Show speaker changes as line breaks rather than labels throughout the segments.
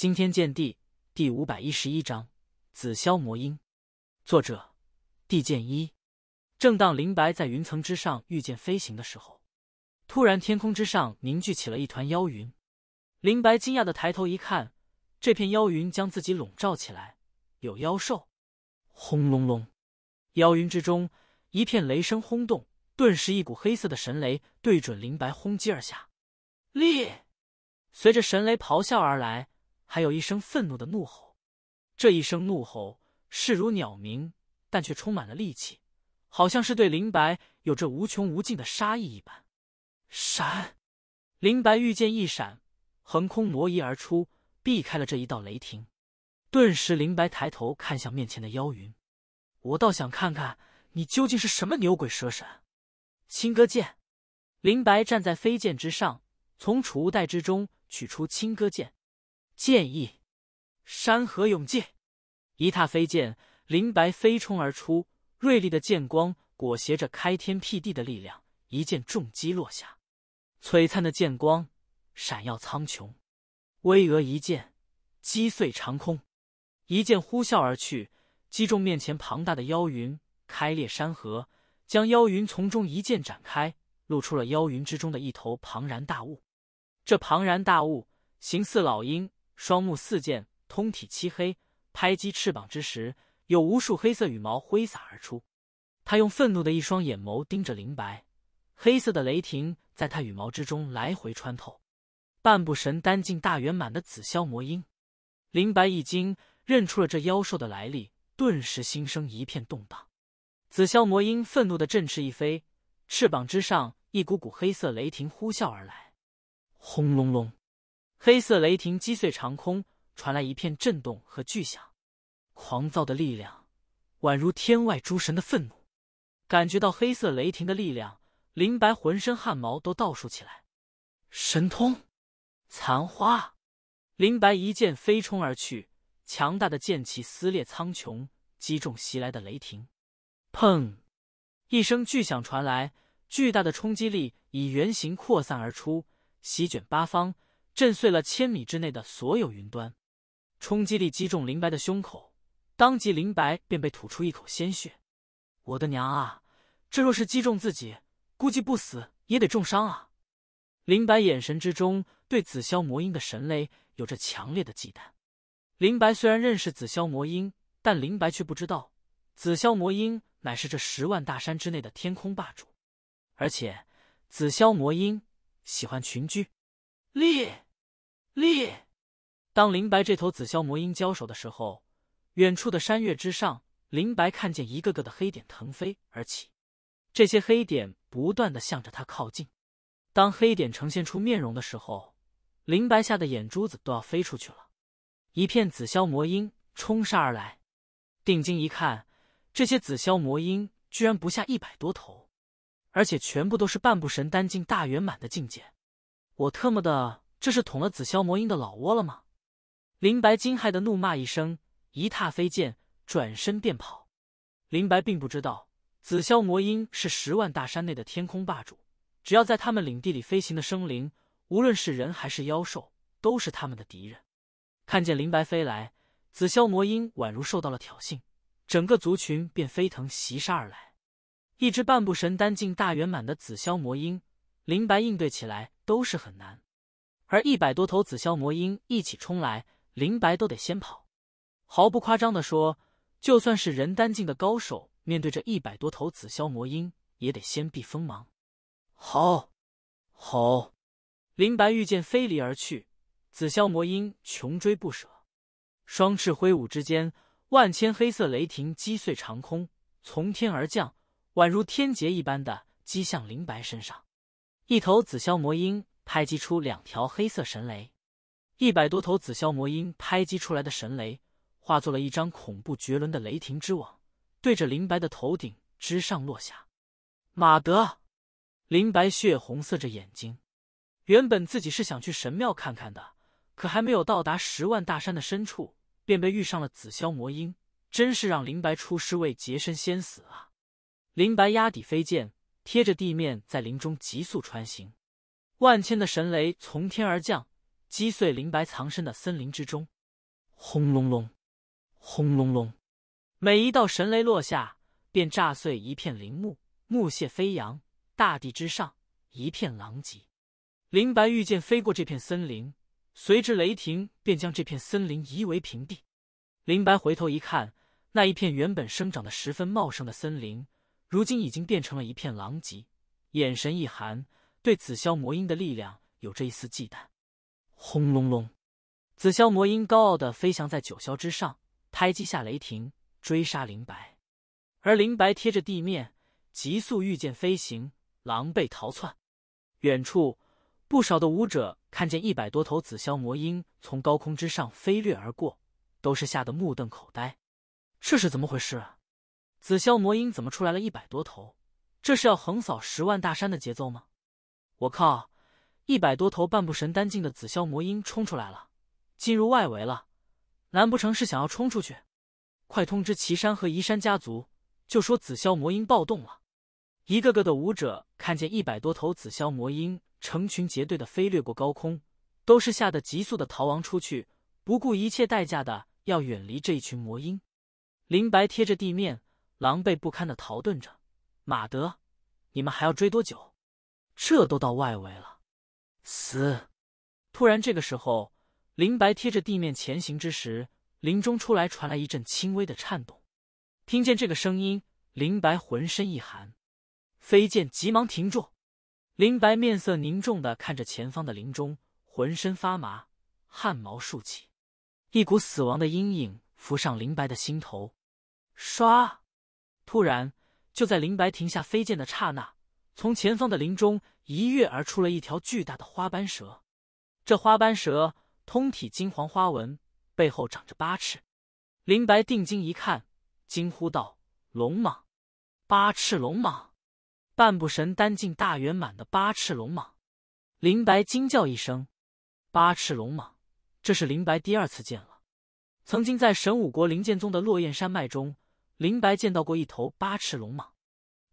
惊天剑帝第五百一十一章：紫霄魔音。作者：地剑一。正当林白在云层之上御剑飞行的时候，突然天空之上凝聚起了一团妖云。林白惊讶的抬头一看，这片妖云将自己笼罩起来，有妖兽。轰隆隆！妖云之中一片雷声轰动，顿时一股黑色的神雷对准林白轰击而下。烈！随着神雷咆哮而来。还有一声愤怒的怒吼，这一声怒吼势如鸟鸣，但却充满了戾气，好像是对林白有着无穷无尽的杀意一般。闪！林白御剑一闪，横空挪移而出，避开了这一道雷霆。顿时，林白抬头看向面前的妖云：“我倒想看看你究竟是什么牛鬼蛇神。”青歌剑。林白站在飞剑之上，从储物袋之中取出青歌剑。剑意，山河永界。一踏飞剑，林白飞冲而出，锐利的剑光裹挟着开天辟地的力量，一剑重击落下，璀璨的剑光闪耀苍穹，巍峨一剑击碎长空，一剑呼啸而去，击中面前庞大的妖云，开裂山河，将妖云从中一剑展开，露出了妖云之中的一头庞然大物，这庞然大物形似老鹰。双目似剑，通体漆黑，拍击翅膀之时，有无数黑色羽毛挥洒而出。他用愤怒的一双眼眸盯着林白，黑色的雷霆在他羽毛之中来回穿透。半步神丹境大圆满的紫霄魔鹰，林白一惊，认出了这妖兽的来历，顿时心生一片动荡。紫霄魔鹰愤怒的振翅一飞，翅膀之上一股股黑色雷霆呼啸而来，轰隆隆。黑色雷霆击碎长空，传来一片震动和巨响。狂躁的力量，宛如天外诸神的愤怒。感觉到黑色雷霆的力量，林白浑身汗毛都倒竖起来。神通，残花。林白一剑飞冲而去，强大的剑气撕裂苍穹，击中袭来的雷霆。砰！一声巨响传来，巨大的冲击力以圆形扩散而出，席卷八方。震碎了千米之内的所有云端，冲击力击中林白的胸口，当即林白便被吐出一口鲜血。我的娘啊！这若是击中自己，估计不死也得重伤啊！林白眼神之中对紫霄魔音的神雷有着强烈的忌惮。林白虽然认识紫霄魔音，但林白却不知道，紫霄魔音乃是这十万大山之内的天空霸主，而且紫霄魔音喜欢群居。烈烈！当林白这头紫霄魔鹰交手的时候，远处的山岳之上，林白看见一个个的黑点腾飞而起，这些黑点不断的向着他靠近。当黑点呈现出面容的时候，林白吓得眼珠子都要飞出去了。一片紫霄魔鹰冲杀而来，定睛一看，这些紫霄魔鹰居然不下一百多头，而且全部都是半步神丹境大圆满的境界。我特么的，这是捅了紫霄魔鹰的老窝了吗？林白惊骇的怒骂一声，一踏飞剑，转身便跑。林白并不知道，紫霄魔鹰是十万大山内的天空霸主，只要在他们领地里飞行的生灵，无论是人还是妖兽，都是他们的敌人。看见林白飞来，紫霄魔鹰宛如受到了挑衅，整个族群便飞腾袭杀而来。一只半步神丹境大圆满的紫霄魔鹰，林白应对起来。都是很难，而一百多头紫霄魔鹰一起冲来，林白都得先跑。毫不夸张的说，就算是人丹境的高手，面对这一百多头紫霄魔鹰，也得先避锋芒。好，好，林白御剑飞离而去，紫霄魔鹰穷追不舍，双翅挥舞之间，万千黑色雷霆击碎长空，从天而降，宛如天劫一般的击向林白身上。一头紫霄魔鹰拍击出两条黑色神雷，一百多头紫霄魔鹰拍击出来的神雷化作了一张恐怖绝伦的雷霆之网，对着林白的头顶之上落下。马德！林白血红色着眼睛，原本自己是想去神庙看看的，可还没有到达十万大山的深处，便被遇上了紫霄魔鹰，真是让林白出师未捷身先死啊！林白压底飞剑。贴着地面，在林中急速穿行，万千的神雷从天而降，击碎林白藏身的森林之中。轰隆隆，轰隆隆，每一道神雷落下，便炸碎一片林木，木屑飞扬，大地之上一片狼藉。林白御剑飞过这片森林，随之雷霆便将这片森林夷为平地。林白回头一看，那一片原本生长的十分茂盛的森林。如今已经变成了一片狼藉，眼神一寒，对紫霄魔鹰的力量有着一丝忌惮。轰隆隆，紫霄魔鹰高傲的飞翔在九霄之上，拍击下雷霆，追杀灵白。而灵白贴着地面，急速御剑飞行，狼狈逃窜。远处不少的武者看见一百多头紫霄魔鹰从高空之上飞掠而过，都是吓得目瞪口呆。这是怎么回事？紫霄魔鹰怎么出来了一百多头？这是要横扫十万大山的节奏吗？我靠！一百多头半步神丹境的紫霄魔鹰冲出来了，进入外围了。难不成是想要冲出去？快通知岐山和移山家族，就说紫霄魔鹰暴动了。一个个的武者看见一百多头紫霄魔鹰成群结队的飞掠过高空，都是吓得急速的逃亡出去，不顾一切代价的要远离这一群魔鹰。林白贴着地面。狼狈不堪的逃遁着，马德，你们还要追多久？这都到外围了。死！突然，这个时候，林白贴着地面前行之时，林中出来传来一阵轻微的颤动。听见这个声音，林白浑身一寒，飞剑急忙停住。林白面色凝重的看着前方的林中，浑身发麻，汗毛竖起，一股死亡的阴影浮上林白的心头。唰。突然，就在林白停下飞剑的刹那，从前方的林中一跃而出了一条巨大的花斑蛇。这花斑蛇通体金黄，花纹背后长着八翅。林白定睛一看，惊呼道：“龙蟒，八翅龙蟒，半步神丹境大圆满的八翅龙蟒！”林白惊叫一声：“八翅龙蟒，这是林白第二次见了。曾经在神武国灵剑宗的落雁山脉中。”林白见到过一头八翅龙蟒，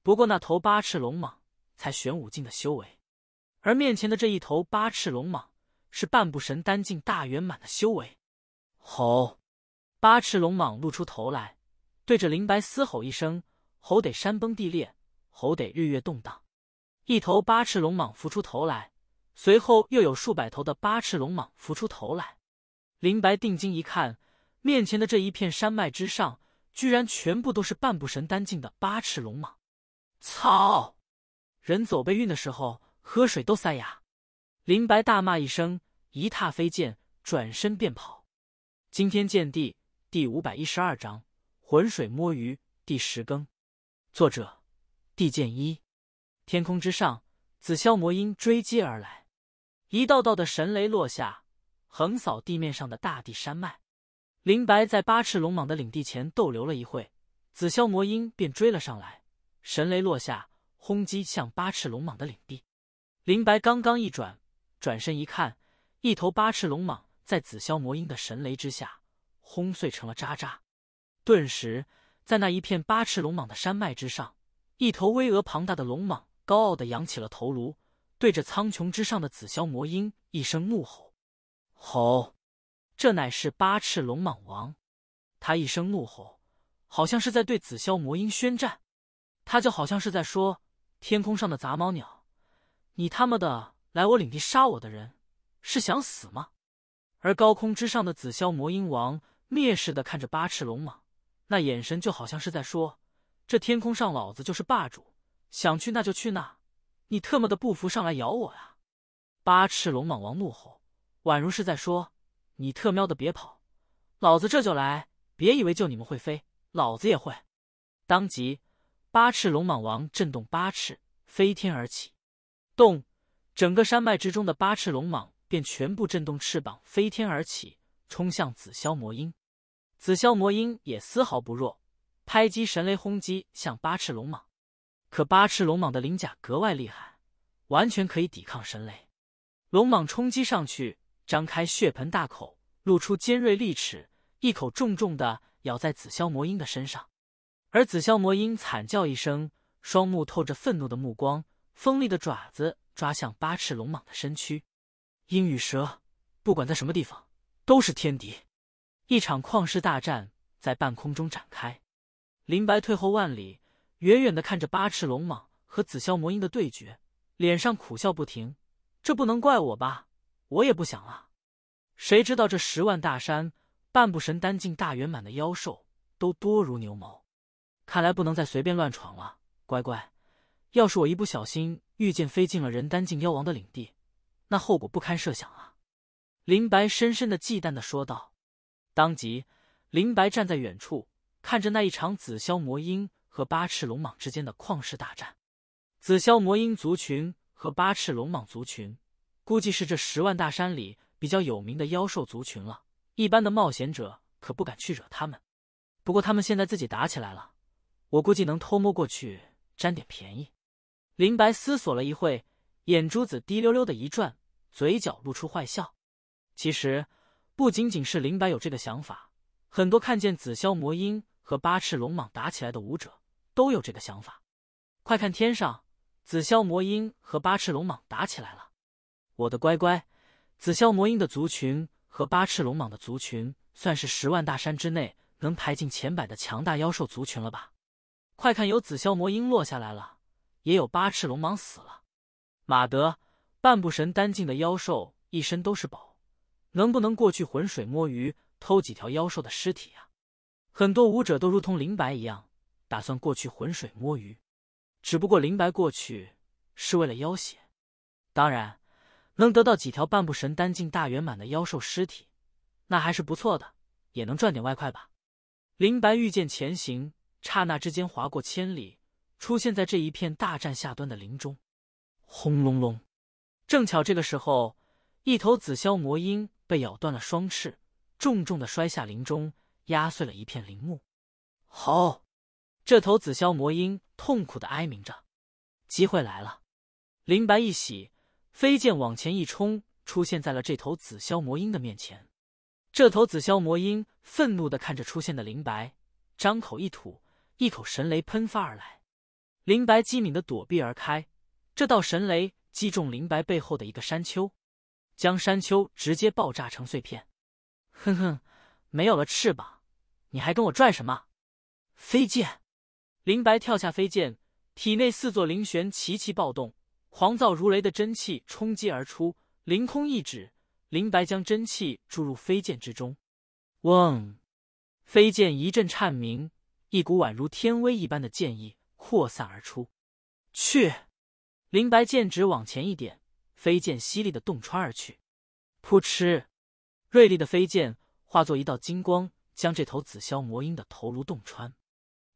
不过那头八翅龙蟒才玄武境的修为，而面前的这一头八翅龙蟒是半步神丹境大圆满的修为。吼！八翅龙蟒露出头来，对着林白嘶吼一声，吼得山崩地裂，吼得日月动荡。一头八翅龙蟒浮出头来，随后又有数百头的八翅龙蟒浮出头来。林白定睛一看，面前的这一片山脉之上。居然全部都是半步神丹境的八尺龙蟒！操！人走背运的时候喝水都塞牙！林白大骂一声，一踏飞剑，转身便跑。惊天剑地第五百一十二章：浑水摸鱼第十更。作者：地剑一。天空之上，紫霄魔音追击而来，一道道的神雷落下，横扫地面上的大地山脉。林白在八翅龙蟒的领地前逗留了一会，紫霄魔鹰便追了上来。神雷落下，轰击向八翅龙蟒的领地。林白刚刚一转转身一看，一头八翅龙蟒在紫霄魔鹰的神雷之下轰碎成了渣渣。顿时，在那一片八翅龙蟒的山脉之上，一头巍峨庞大的龙蟒高傲地扬起了头颅，对着苍穹之上的紫霄魔鹰一声怒吼：“吼！”这乃是八翅龙蟒王，他一声怒吼，好像是在对紫霄魔鹰宣战。他就好像是在说：“天空上的杂毛鸟，你他妈的来我领地杀我的人，是想死吗？”而高空之上的紫霄魔鹰王蔑视的看着八翅龙蟒，那眼神就好像是在说：“这天空上老子就是霸主，想去那就去那，你特么的不服上来咬我呀！”八翅龙蟒王怒吼，宛如是在说。你特喵的别跑，老子这就来！别以为就你们会飞，老子也会。当即，八翅龙蟒王震动八翅，飞天而起。动，整个山脉之中的八翅龙蟒便全部震动翅膀，飞天而起，冲向紫霄魔鹰。紫霄魔鹰也丝毫不弱，拍击神雷轰击向八翅龙蟒。可八翅龙蟒的鳞甲格外厉害，完全可以抵抗神雷。龙蟒冲击上去。张开血盆大口，露出尖锐利齿，一口重重的咬在紫霄魔鹰的身上，而紫霄魔鹰惨叫一声，双目透着愤怒的目光，锋利的爪子抓向八翅龙蟒的身躯。鹰与蛇，不管在什么地方，都是天敌。一场旷世大战在半空中展开，林白退后万里，远远的看着八翅龙蟒和紫霄魔鹰的对决，脸上苦笑不停。这不能怪我吧？我也不想啊，谁知道这十万大山，半步神丹境大圆满的妖兽都多如牛毛，看来不能再随便乱闯了。乖乖，要是我一不小心遇见飞进了人丹境妖王的领地，那后果不堪设想啊！林白深深的忌惮的说道。当即，林白站在远处，看着那一场紫霄魔鹰和八翅龙蟒之间的旷世大战，紫霄魔鹰族群和八翅龙蟒族群。估计是这十万大山里比较有名的妖兽族群了，一般的冒险者可不敢去惹他们。不过他们现在自己打起来了，我估计能偷摸过去占点便宜。林白思索了一会，眼珠子滴溜溜的一转，嘴角露出坏笑。其实不仅仅是林白有这个想法，很多看见紫霄魔音和八翅龙蟒打起来的武者都有这个想法。快看天上，紫霄魔音和八翅龙蟒打起来了。我的乖乖，紫霄魔鹰的族群和八翅龙蟒的族群算是十万大山之内能排进前百的强大妖兽族群了吧？快看，有紫霄魔鹰落下来了，也有八翅龙蟒死了。马德，半步神丹境的妖兽一身都是宝，能不能过去浑水摸鱼，偷几条妖兽的尸体啊？很多武者都如同林白一样，打算过去浑水摸鱼，只不过林白过去是为了要挟，当然。能得到几条半步神丹境大圆满的妖兽尸体，那还是不错的，也能赚点外快吧。林白御剑前行，刹那之间划过千里，出现在这一片大战下端的林中。轰隆隆！正巧这个时候，一头紫霄魔鹰被咬断了双翅，重重的摔下林中，压碎了一片林木。好，这头紫霄魔鹰痛苦的哀鸣着，机会来了。林白一喜。飞剑往前一冲，出现在了这头紫霄魔鹰的面前。这头紫霄魔鹰愤怒的看着出现的林白，张口一吐，一口神雷喷发而来。林白机敏的躲避而开，这道神雷击中林白背后的一个山丘，将山丘直接爆炸成碎片。哼哼，没有了翅膀，你还跟我拽什么？飞剑！林白跳下飞剑，体内四座灵玄齐齐暴动。狂躁如雷的真气冲击而出，凌空一指，林白将真气注入飞剑之中。嗡，飞剑一阵颤鸣，一股宛如天威一般的剑意扩散而出。去，林白剑指往前一点，飞剑犀利的洞穿而去。扑哧，锐利的飞剑化作一道金光，将这头紫霄魔鹰的头颅洞穿，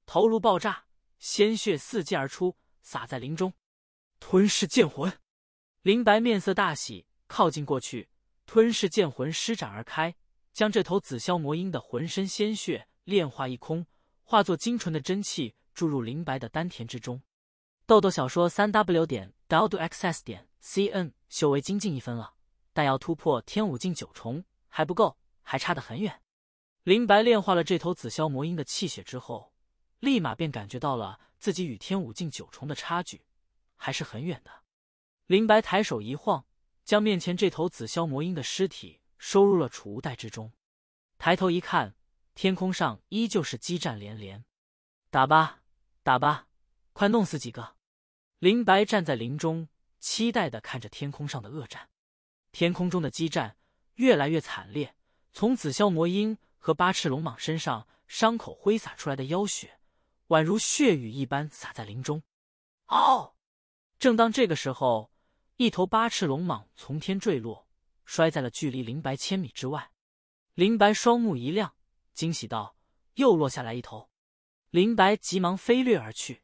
头颅爆炸，鲜血四溅而出，洒在林中。吞噬剑魂，林白面色大喜，靠近过去。吞噬剑魂施展而开，将这头紫霄魔鹰的浑身鲜血炼化一空，化作精纯的真气注入林白的丹田之中。豆豆小说三 w 点 d o x s 点 cn，修为精进一分了，但要突破天武境九重还不够，还差得很远。林白炼化了这头紫霄魔鹰的气血之后，立马便感觉到了自己与天武境九重的差距。还是很远的。林白抬手一晃，将面前这头紫霄魔鹰的尸体收入了储物袋之中。抬头一看，天空上依旧是激战连连。打吧，打吧，快弄死几个！林白站在林中，期待的看着天空上的恶战。天空中的激战越来越惨烈，从紫霄魔鹰和八翅龙蟒身上伤口挥洒出来的妖血，宛如血雨一般洒在林中。哦！正当这个时候，一头八翅龙蟒从天坠落，摔在了距离林白千米之外。林白双目一亮，惊喜道：“又落下来一头！”林白急忙飞掠而去。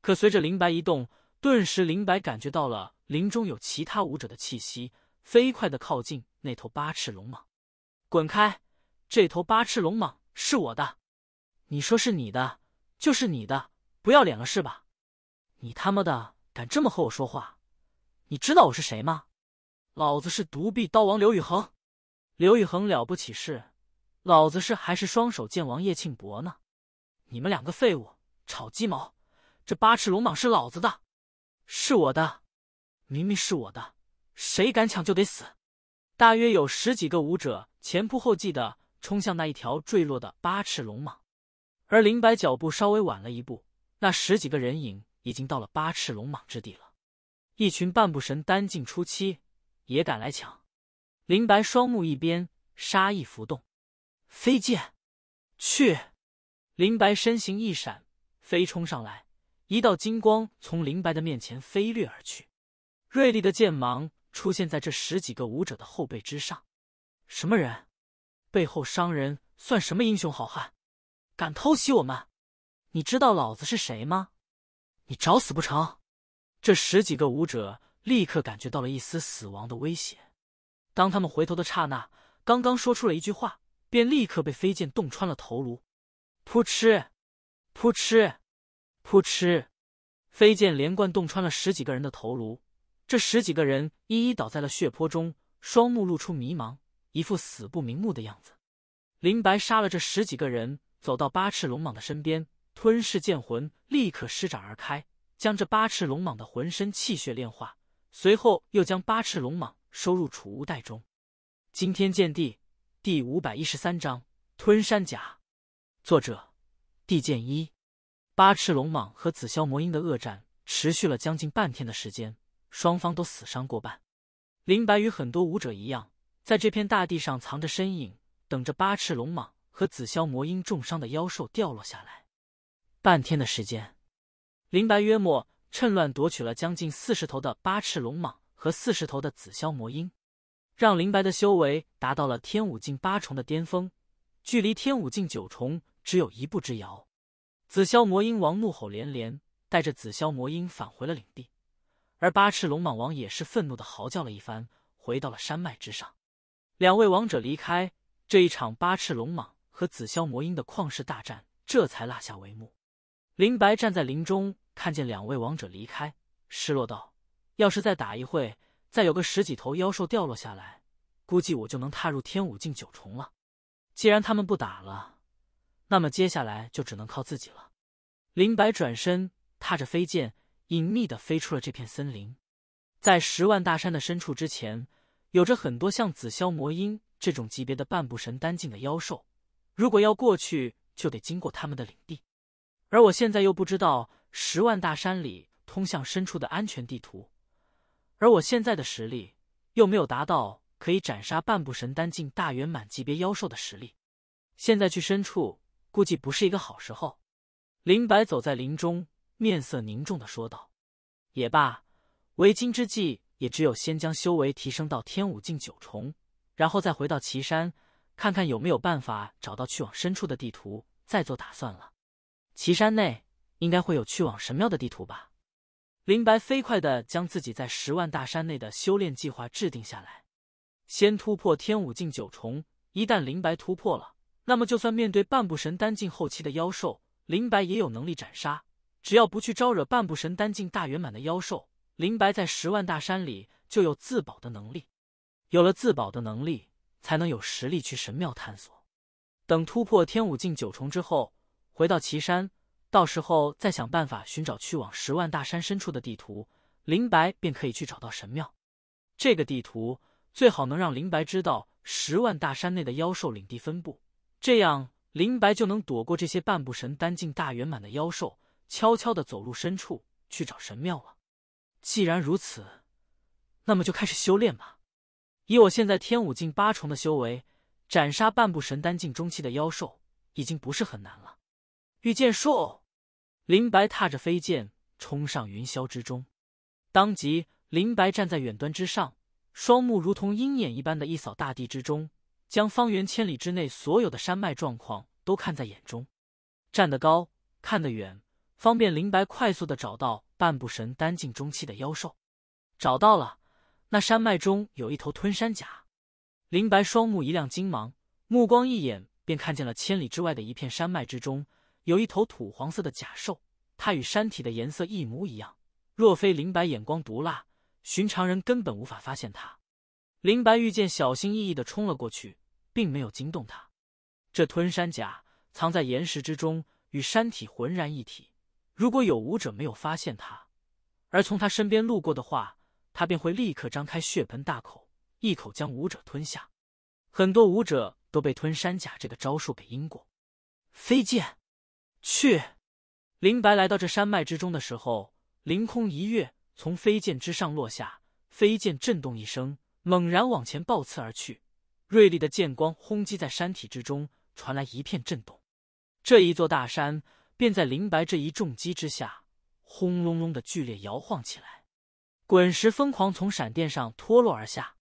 可随着林白移动，顿时林白感觉到了林中有其他武者的气息，飞快的靠近那头八翅龙蟒。滚开！这头八翅龙蟒是我的，你说是你的就是你的，不要脸了是吧？你他妈的！敢这么和我说话？你知道我是谁吗？老子是独臂刀王刘宇恒。刘宇恒了不起是？老子是还是双手剑王叶庆博呢？你们两个废物，吵鸡毛！这八尺龙蟒是老子的，是我的，明明是我的，谁敢抢就得死！大约有十几个武者前仆后继的冲向那一条坠落的八尺龙蟒，而林白脚步稍微晚了一步，那十几个人影。已经到了八尺龙蟒之地了，一群半步神丹境初期也敢来抢？林白双目一边杀意浮动，飞剑去！林白身形一闪，飞冲上来，一道金光从林白的面前飞掠而去，锐利的剑芒出现在这十几个武者的后背之上。什么人？背后伤人算什么英雄好汉？敢偷袭我们？你知道老子是谁吗？你找死不成？这十几个武者立刻感觉到了一丝死亡的威胁。当他们回头的刹那，刚刚说出了一句话，便立刻被飞剑洞穿了头颅。扑哧，扑哧，扑哧，飞剑连贯洞穿了十几个人的头颅，这十几个人一一倒在了血泊中，双目露出迷茫，一副死不瞑目的样子。林白杀了这十几个人，走到八翅龙蟒的身边。吞噬剑魂立刻施展而开，将这八翅龙蟒的浑身气血炼化，随后又将八翅龙蟒收入储物袋中。惊天剑地第五百一十三章：吞山甲。作者：地剑一。八翅龙蟒和紫霄魔鹰的恶战持续了将近半天的时间，双方都死伤过半。林白与很多武者一样，在这片大地上藏着身影，等着八翅龙蟒和紫霄魔鹰重伤的妖兽掉落下来。半天的时间，林白约莫趁乱夺取了将近四十头的八翅龙蟒和四十头的紫霄魔鹰，让林白的修为达到了天武境八重的巅峰，距离天武境九重只有一步之遥。紫霄魔鹰王怒吼连连，带着紫霄魔鹰返回了领地，而八翅龙蟒王也是愤怒的嚎叫了一番，回到了山脉之上。两位王者离开，这一场八翅龙蟒和紫霄魔鹰的旷世大战这才落下帷幕。林白站在林中，看见两位王者离开，失落道：“要是再打一会，再有个十几头妖兽掉落下来，估计我就能踏入天武境九重了。既然他们不打了，那么接下来就只能靠自己了。”林白转身，踏着飞剑，隐秘的飞出了这片森林。在十万大山的深处之前，有着很多像紫霄魔鹰这种级别的半步神丹境的妖兽，如果要过去，就得经过他们的领地。而我现在又不知道十万大山里通向深处的安全地图，而我现在的实力又没有达到可以斩杀半步神丹境大圆满级别妖兽的实力，现在去深处估计不是一个好时候。林白走在林中，面色凝重的说道：“也罢，为今之计，也只有先将修为提升到天武境九重，然后再回到岐山，看看有没有办法找到去往深处的地图，再做打算了。”岐山内应该会有去往神庙的地图吧？林白飞快的将自己在十万大山内的修炼计划制定下来，先突破天武境九重。一旦林白突破了，那么就算面对半步神丹境后期的妖兽，林白也有能力斩杀。只要不去招惹半步神丹境大圆满的妖兽，林白在十万大山里就有自保的能力。有了自保的能力，才能有实力去神庙探索。等突破天武境九重之后。回到岐山，到时候再想办法寻找去往十万大山深处的地图，林白便可以去找到神庙。这个地图最好能让林白知道十万大山内的妖兽领地分布，这样林白就能躲过这些半步神丹境大圆满的妖兽，悄悄的走入深处去找神庙了。既然如此，那么就开始修炼吧。以我现在天武境八重的修为，斩杀半步神丹境中期的妖兽已经不是很难了。御剑术，林白踏着飞剑冲上云霄之中。当即，林白站在远端之上，双目如同鹰眼一般的一扫大地之中，将方圆千里之内所有的山脉状况都看在眼中。站得高，看得远，方便林白快速的找到半步神丹境中期的妖兽。找到了，那山脉中有一头吞山甲。林白双目一亮，金芒目光一眼便看见了千里之外的一片山脉之中。有一头土黄色的甲兽，它与山体的颜色一模一样，若非林白眼光毒辣，寻常人根本无法发现它。林白御剑小心翼翼的冲了过去，并没有惊动它。这吞山甲藏在岩石之中，与山体浑然一体。如果有武者没有发现它，而从他身边路过的话，他便会立刻张开血盆大口，一口将武者吞下。很多武者都被吞山甲这个招数给阴过。飞剑。去，林白来到这山脉之中的时候，凌空一跃，从飞剑之上落下，飞剑震动一声，猛然往前暴刺而去，锐利的剑光轰击在山体之中，传来一片震动，这一座大山便在林白这一重击之下，轰隆隆的剧烈摇晃起来，滚石疯狂从闪电上脱落而下，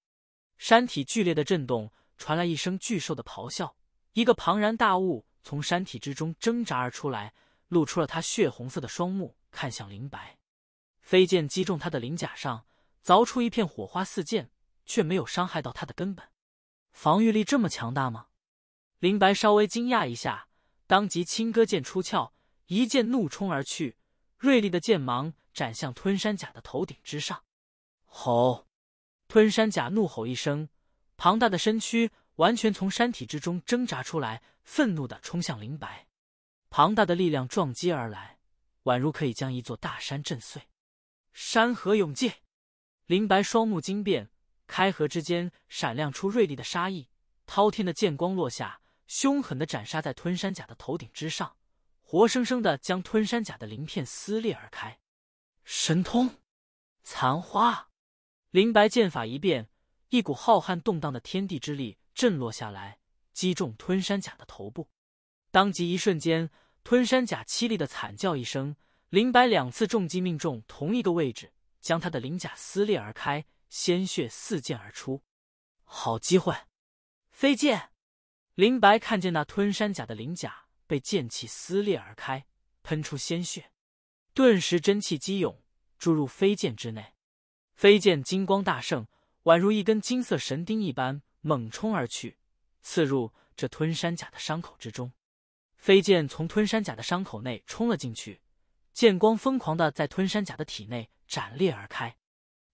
山体剧烈的震动，传来一声巨兽的咆哮，一个庞然大物。从山体之中挣扎而出来，露出了他血红色的双目，看向林白。飞剑击中他的鳞甲上，凿出一片火花四溅，却没有伤害到他的根本。防御力这么强大吗？林白稍微惊讶一下，当即轻歌剑出鞘，一剑怒冲而去，锐利的剑芒斩向吞山甲的头顶之上。吼！吞山甲怒吼一声，庞大的身躯完全从山体之中挣扎出来。愤怒地冲向林白，庞大的力量撞击而来，宛如可以将一座大山震碎。山河永界，林白双目惊变，开合之间闪亮出锐利的杀意。滔天的剑光落下，凶狠地斩杀在吞山甲的头顶之上，活生生地将吞山甲的鳞片撕裂而开。神通残花，林白剑法一变，一股浩瀚动荡的天地之力震落下来。击中吞山甲的头部，当即一瞬间，吞山甲凄厉的惨叫一声。林白两次重击命中同一个位置，将他的鳞甲撕裂而开，鲜血四溅而出。好机会！飞剑，林白看见那吞山甲的鳞甲被剑气撕裂而开，喷出鲜血，顿时真气激涌，注入飞剑之内，飞剑金光大盛，宛如一根金色神钉一般，猛冲而去。刺入这吞山甲的伤口之中，飞剑从吞山甲的伤口内冲了进去，剑光疯狂的在吞山甲的体内斩裂而开，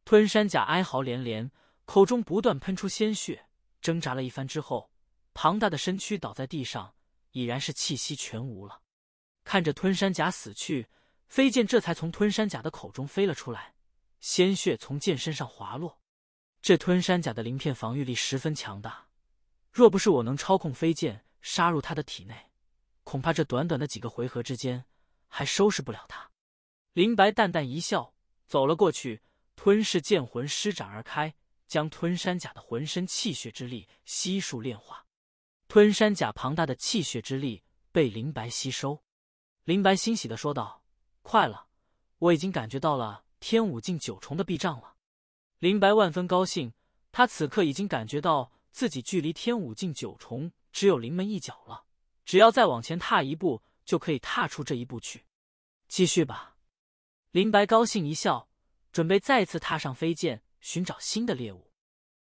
吞山甲哀嚎连连，口中不断喷出鲜血，挣扎了一番之后，庞大的身躯倒在地上，已然是气息全无了。看着吞山甲死去，飞剑这才从吞山甲的口中飞了出来，鲜血从剑身上滑落。这吞山甲的鳞片防御力十分强大。若不是我能操控飞剑杀入他的体内，恐怕这短短的几个回合之间还收拾不了他。林白淡淡一笑，走了过去，吞噬剑魂施展而开，将吞山甲的浑身气血之力悉数炼化。吞山甲庞大的气血之力被林白吸收，林白欣喜的说道：“快了，我已经感觉到了天武境九重的壁障了。”林白万分高兴，他此刻已经感觉到。自己距离天武境九重只有临门一脚了，只要再往前踏一步，就可以踏出这一步去。继续吧，林白高兴一笑，准备再次踏上飞剑，寻找新的猎物。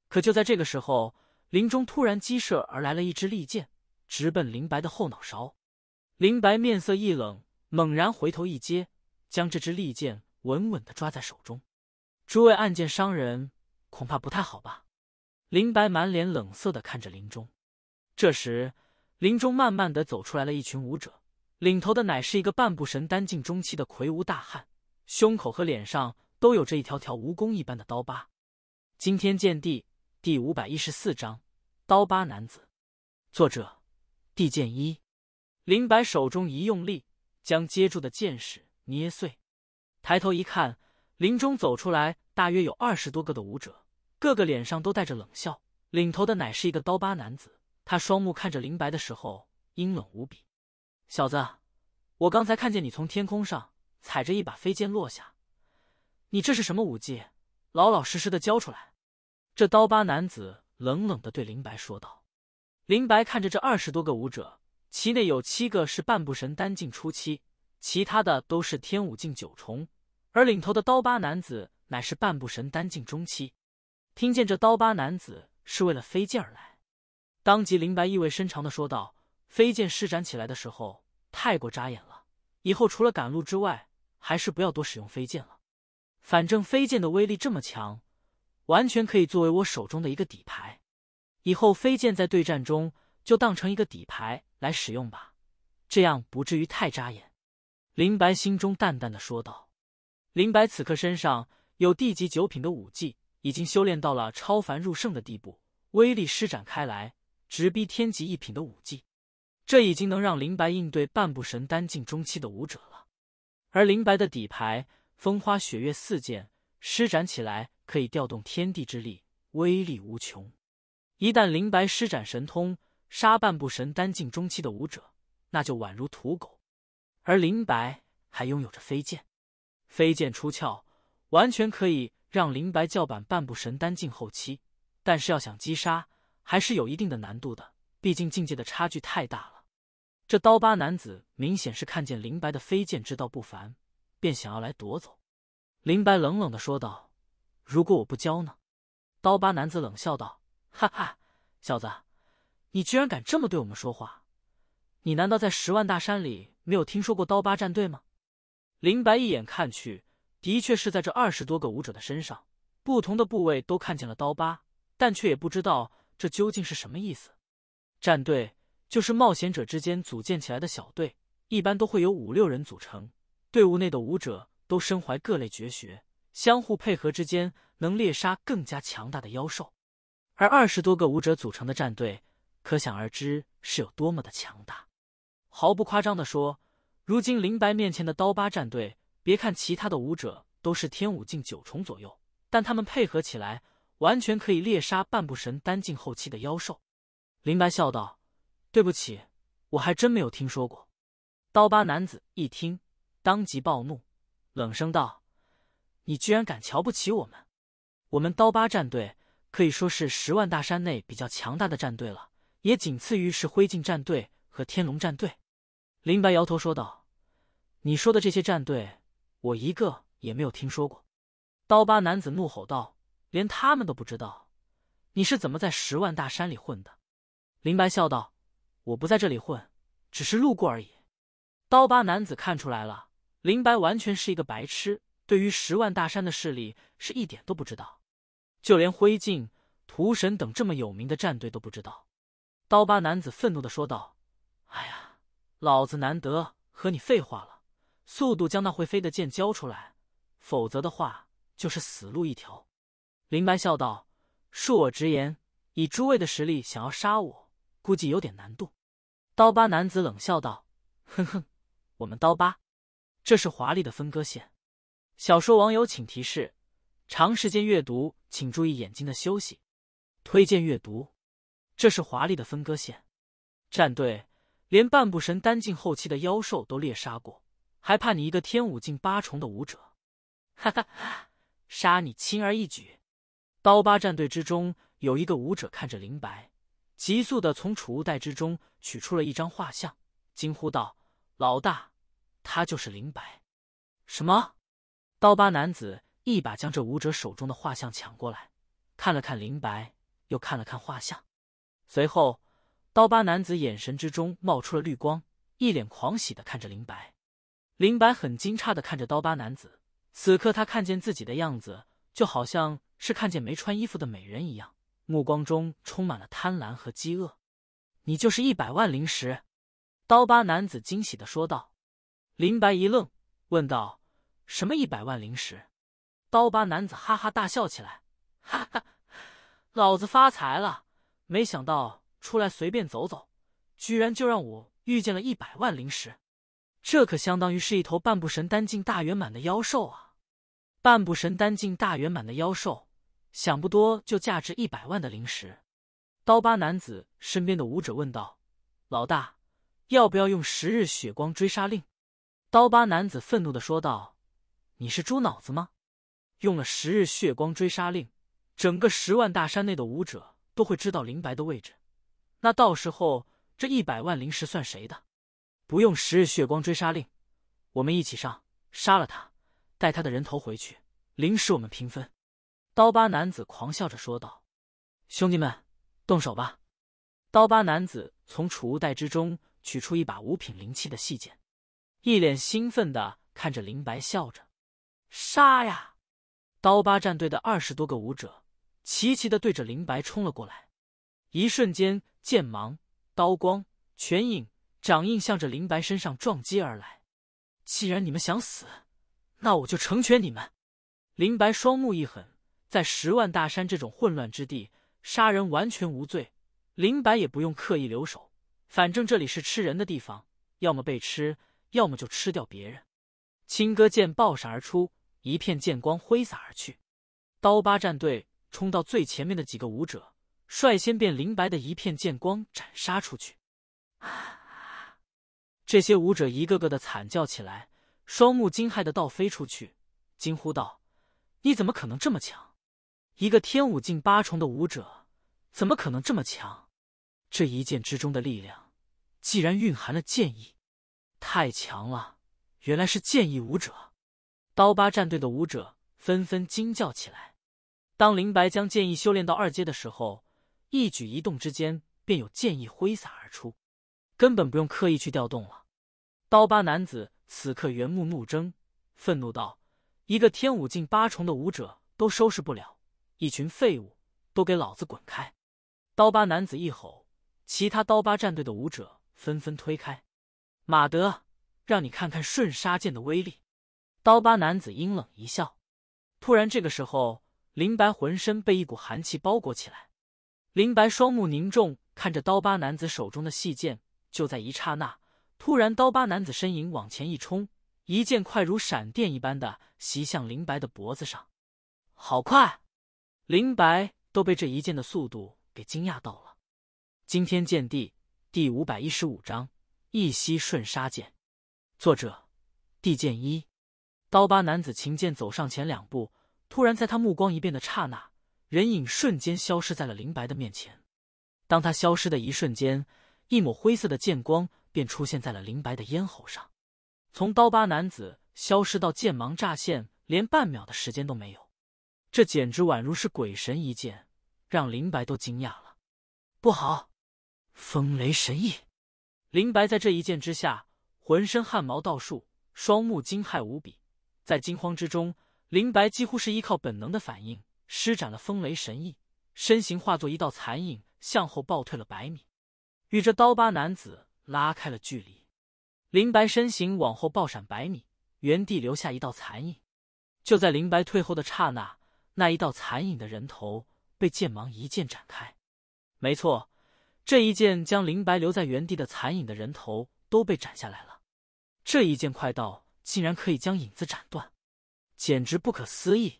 可就在这个时候，林中突然激射而来了一支利箭，直奔林白的后脑勺。林白面色一冷，猛然回头一接，将这支利剑稳稳的抓在手中。诸位暗箭伤人，恐怕不太好吧？林白满脸冷色的看着林中，这时，林中慢慢的走出来了一群舞者，领头的乃是一个半步神丹境中期的魁梧大汉，胸口和脸上都有着一条条蜈蚣一般的刀疤。惊天剑地第五百一十四章刀疤男子，作者：地剑一。林白手中一用力，将接住的剑矢捏碎，抬头一看，林中走出来大约有二十多个的舞者。个个脸上都带着冷笑，领头的乃是一个刀疤男子。他双目看着林白的时候，阴冷无比。“小子，我刚才看见你从天空上踩着一把飞剑落下，你这是什么武技？老老实实的交出来！”这刀疤男子冷冷的对林白说道。林白看着这二十多个武者，其内有七个是半步神丹境初期，其他的都是天武境九重，而领头的刀疤男子乃是半步神丹境中期。听见这刀疤男子是为了飞剑而来，当即林白意味深长的说道：“飞剑施展起来的时候太过扎眼了，以后除了赶路之外，还是不要多使用飞剑了。反正飞剑的威力这么强，完全可以作为我手中的一个底牌。以后飞剑在对战中就当成一个底牌来使用吧，这样不至于太扎眼。”林白心中淡淡的说道。林白此刻身上有地级九品的武技。已经修炼到了超凡入圣的地步，威力施展开来，直逼天级一品的武技。这已经能让林白应对半步神丹境中期的武者了。而林白的底牌“风花雪月四剑”施展起来可以调动天地之力，威力无穷。一旦林白施展神通杀半步神丹境中期的武者，那就宛如土狗。而林白还拥有着飞剑，飞剑出鞘，完全可以。让林白叫板半步神丹境后期，但是要想击杀，还是有一定的难度的，毕竟境界的差距太大了。这刀疤男子明显是看见林白的飞剑之道不凡，便想要来夺走。林白冷冷的说道：“如果我不教呢？”刀疤男子冷笑道：“哈哈，小子，你居然敢这么对我们说话？你难道在十万大山里没有听说过刀疤战队吗？”林白一眼看去。的确是在这二十多个武者的身上，不同的部位都看见了刀疤，但却也不知道这究竟是什么意思。战队就是冒险者之间组建起来的小队，一般都会有五六人组成。队伍内的武者都身怀各类绝学，相互配合之间能猎杀更加强大的妖兽。而二十多个武者组成的战队，可想而知是有多么的强大。毫不夸张的说，如今林白面前的刀疤战队。别看其他的武者都是天武境九重左右，但他们配合起来完全可以猎杀半步神丹境后期的妖兽。林白笑道：“对不起，我还真没有听说过。”刀疤男子一听，当即暴怒，冷声道：“你居然敢瞧不起我们！我们刀疤战队可以说是十万大山内比较强大的战队了，也仅次于是灰烬战队和天龙战队。”林白摇头说道：“你说的这些战队。”我一个也没有听说过，刀疤男子怒吼道：“连他们都不知道，你是怎么在十万大山里混的？”林白笑道：“我不在这里混，只是路过而已。”刀疤男子看出来了，林白完全是一个白痴，对于十万大山的势力是一点都不知道，就连灰烬、屠神等这么有名的战队都不知道。刀疤男子愤怒的说道：“哎呀，老子难得和你废话了。”速度将那会飞的剑交出来，否则的话就是死路一条。林白笑道：“恕我直言，以诸位的实力，想要杀我，估计有点难度。”刀疤男子冷笑道：“哼哼，我们刀疤，这是华丽的分割线。”小说网友请提示：长时间阅读，请注意眼睛的休息。推荐阅读：这是华丽的分割线。战队连半步神丹境后期的妖兽都猎杀过。还怕你一个天武境八重的武者？哈哈，杀你轻而易举。刀疤战队之中有一个武者看着林白，急速的从储物袋之中取出了一张画像，惊呼道：“老大，他就是林白！”什么？刀疤男子一把将这武者手中的画像抢过来，看了看林白，又看了看画像，随后，刀疤男子眼神之中冒出了绿光，一脸狂喜的看着林白。林白很惊诧的看着刀疤男子，此刻他看见自己的样子，就好像是看见没穿衣服的美人一样，目光中充满了贪婪和饥饿。你就是一百万灵石？刀疤男子惊喜的说道。林白一愣，问道：“什么一百万灵石？”刀疤男子哈哈大笑起来：“哈哈，老子发财了！没想到出来随便走走，居然就让我遇见了一百万灵石。”这可相当于是一头半步神丹境大圆满的妖兽啊！半步神丹境大圆满的妖兽，想不多就价值一百万的灵石。刀疤男子身边的武者问道：“老大，要不要用十日血光追杀令？”刀疤男子愤怒的说道：“你是猪脑子吗？用了十日血光追杀令，整个十万大山内的武者都会知道灵白的位置，那到时候这一百万灵石算谁的？”不用十日血光追杀令，我们一起上，杀了他，带他的人头回去，灵石我们平分。”刀疤男子狂笑着说道，“兄弟们，动手吧！”刀疤男子从储物袋之中取出一把五品灵器的细剑，一脸兴奋的看着林白，笑着：“杀呀！”刀疤战队的二十多个武者齐齐的对着林白冲了过来，一瞬间，剑芒、刀光、拳影。掌印向着林白身上撞击而来。既然你们想死，那我就成全你们。林白双目一狠，在十万大山这种混乱之地杀人完全无罪，林白也不用刻意留手，反正这里是吃人的地方，要么被吃，要么就吃掉别人。青哥剑爆闪而出，一片剑光挥洒而去。刀疤战队冲到最前面的几个武者，率先便林白的一片剑光斩杀出去。啊！这些武者一个个的惨叫起来，双目惊骇的倒飞出去，惊呼道：“你怎么可能这么强？一个天武境八重的武者怎么可能这么强？这一剑之中的力量，既然蕴含了剑意，太强了！原来是剑意武者！”刀疤战队的武者纷纷惊叫起来。当林白将剑意修炼到二阶的时候，一举一动之间便有剑意挥洒而出，根本不用刻意去调动了。刀疤男子此刻圆目怒睁，愤怒道：“一个天武境八重的武者都收拾不了，一群废物都给老子滚开！”刀疤男子一吼，其他刀疤战队的武者纷纷推开。马德，让你看看瞬杀剑的威力！刀疤男子阴冷一笑。突然，这个时候，林白浑身被一股寒气包裹起来。林白双目凝重，看着刀疤男子手中的细剑。就在一刹那。突然，刀疤男子身影往前一冲，一剑快如闪电一般的袭向林白的脖子上。好快！林白都被这一剑的速度给惊讶到了。惊天剑帝第五百一十五章：一息瞬杀剑。作者：地剑一。刀疤男子秦剑走上前两步，突然在他目光一变的刹那，人影瞬间消失在了林白的面前。当他消失的一瞬间，一抹灰色的剑光。便出现在了林白的咽喉上，从刀疤男子消失到剑芒乍现，连半秒的时间都没有，这简直宛如是鬼神一剑，让林白都惊讶了。不好，风雷神翼！林白在这一剑之下，浑身汗毛倒竖，双目惊骇无比。在惊慌之中，林白几乎是依靠本能的反应，施展了风雷神翼，身形化作一道残影，向后暴退了百米，与这刀疤男子。拉开了距离，林白身形往后暴闪百米，原地留下一道残影。就在林白退后的刹那，那一道残影的人头被剑芒一剑斩开。没错，这一剑将林白留在原地的残影的人头都被斩下来了。这一剑快到竟然可以将影子斩断，简直不可思议！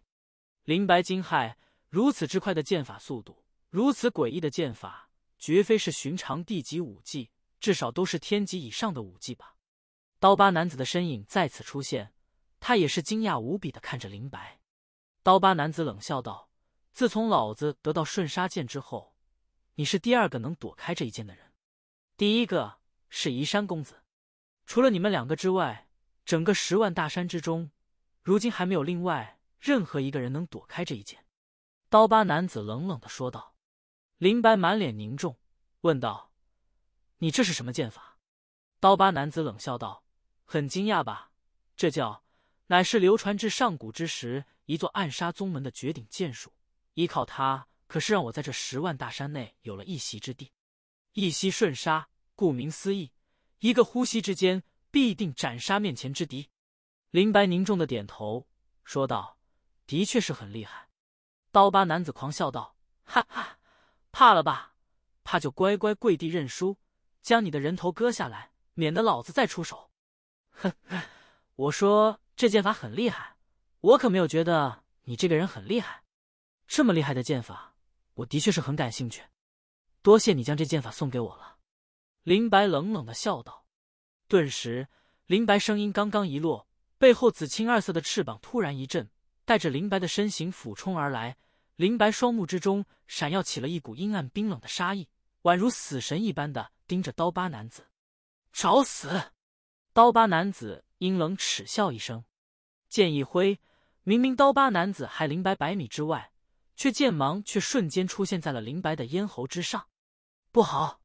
林白惊骇，如此之快的剑法速度，如此诡异的剑法，绝非是寻常地级武技。至少都是天级以上的武技吧。刀疤男子的身影再次出现，他也是惊讶无比的看着林白。刀疤男子冷笑道：“自从老子得到瞬杀剑之后，你是第二个能躲开这一剑的人。第一个是移山公子，除了你们两个之外，整个十万大山之中，如今还没有另外任何一个人能躲开这一剑。”刀疤男子冷冷的说道。林白满脸凝重，问道。你这是什么剑法？刀疤男子冷笑道：“很惊讶吧？这叫乃是流传至上古之时一座暗杀宗门的绝顶剑术。依靠它，可是让我在这十万大山内有了一席之地。一息瞬杀，顾名思义，一个呼吸之间必定斩杀面前之敌。”林白凝重的点头说道：“的确是很厉害。”刀疤男子狂笑道：“哈哈，怕了吧？怕就乖乖跪地认输。”将你的人头割下来，免得老子再出手。哼，我说这剑法很厉害，我可没有觉得你这个人很厉害。这么厉害的剑法，我的确是很感兴趣。多谢你将这剑法送给我了。”林白冷冷的笑道。顿时，林白声音刚刚一落，背后紫青二色的翅膀突然一震，带着林白的身形俯冲而来。林白双目之中闪耀起了一股阴暗冰冷的杀意，宛如死神一般的。盯着刀疤男子，找死！刀疤男子阴冷耻笑一声，剑一挥，明明刀疤男子还凌白百米之外，却剑芒却瞬间出现在了林白的咽喉之上。不好！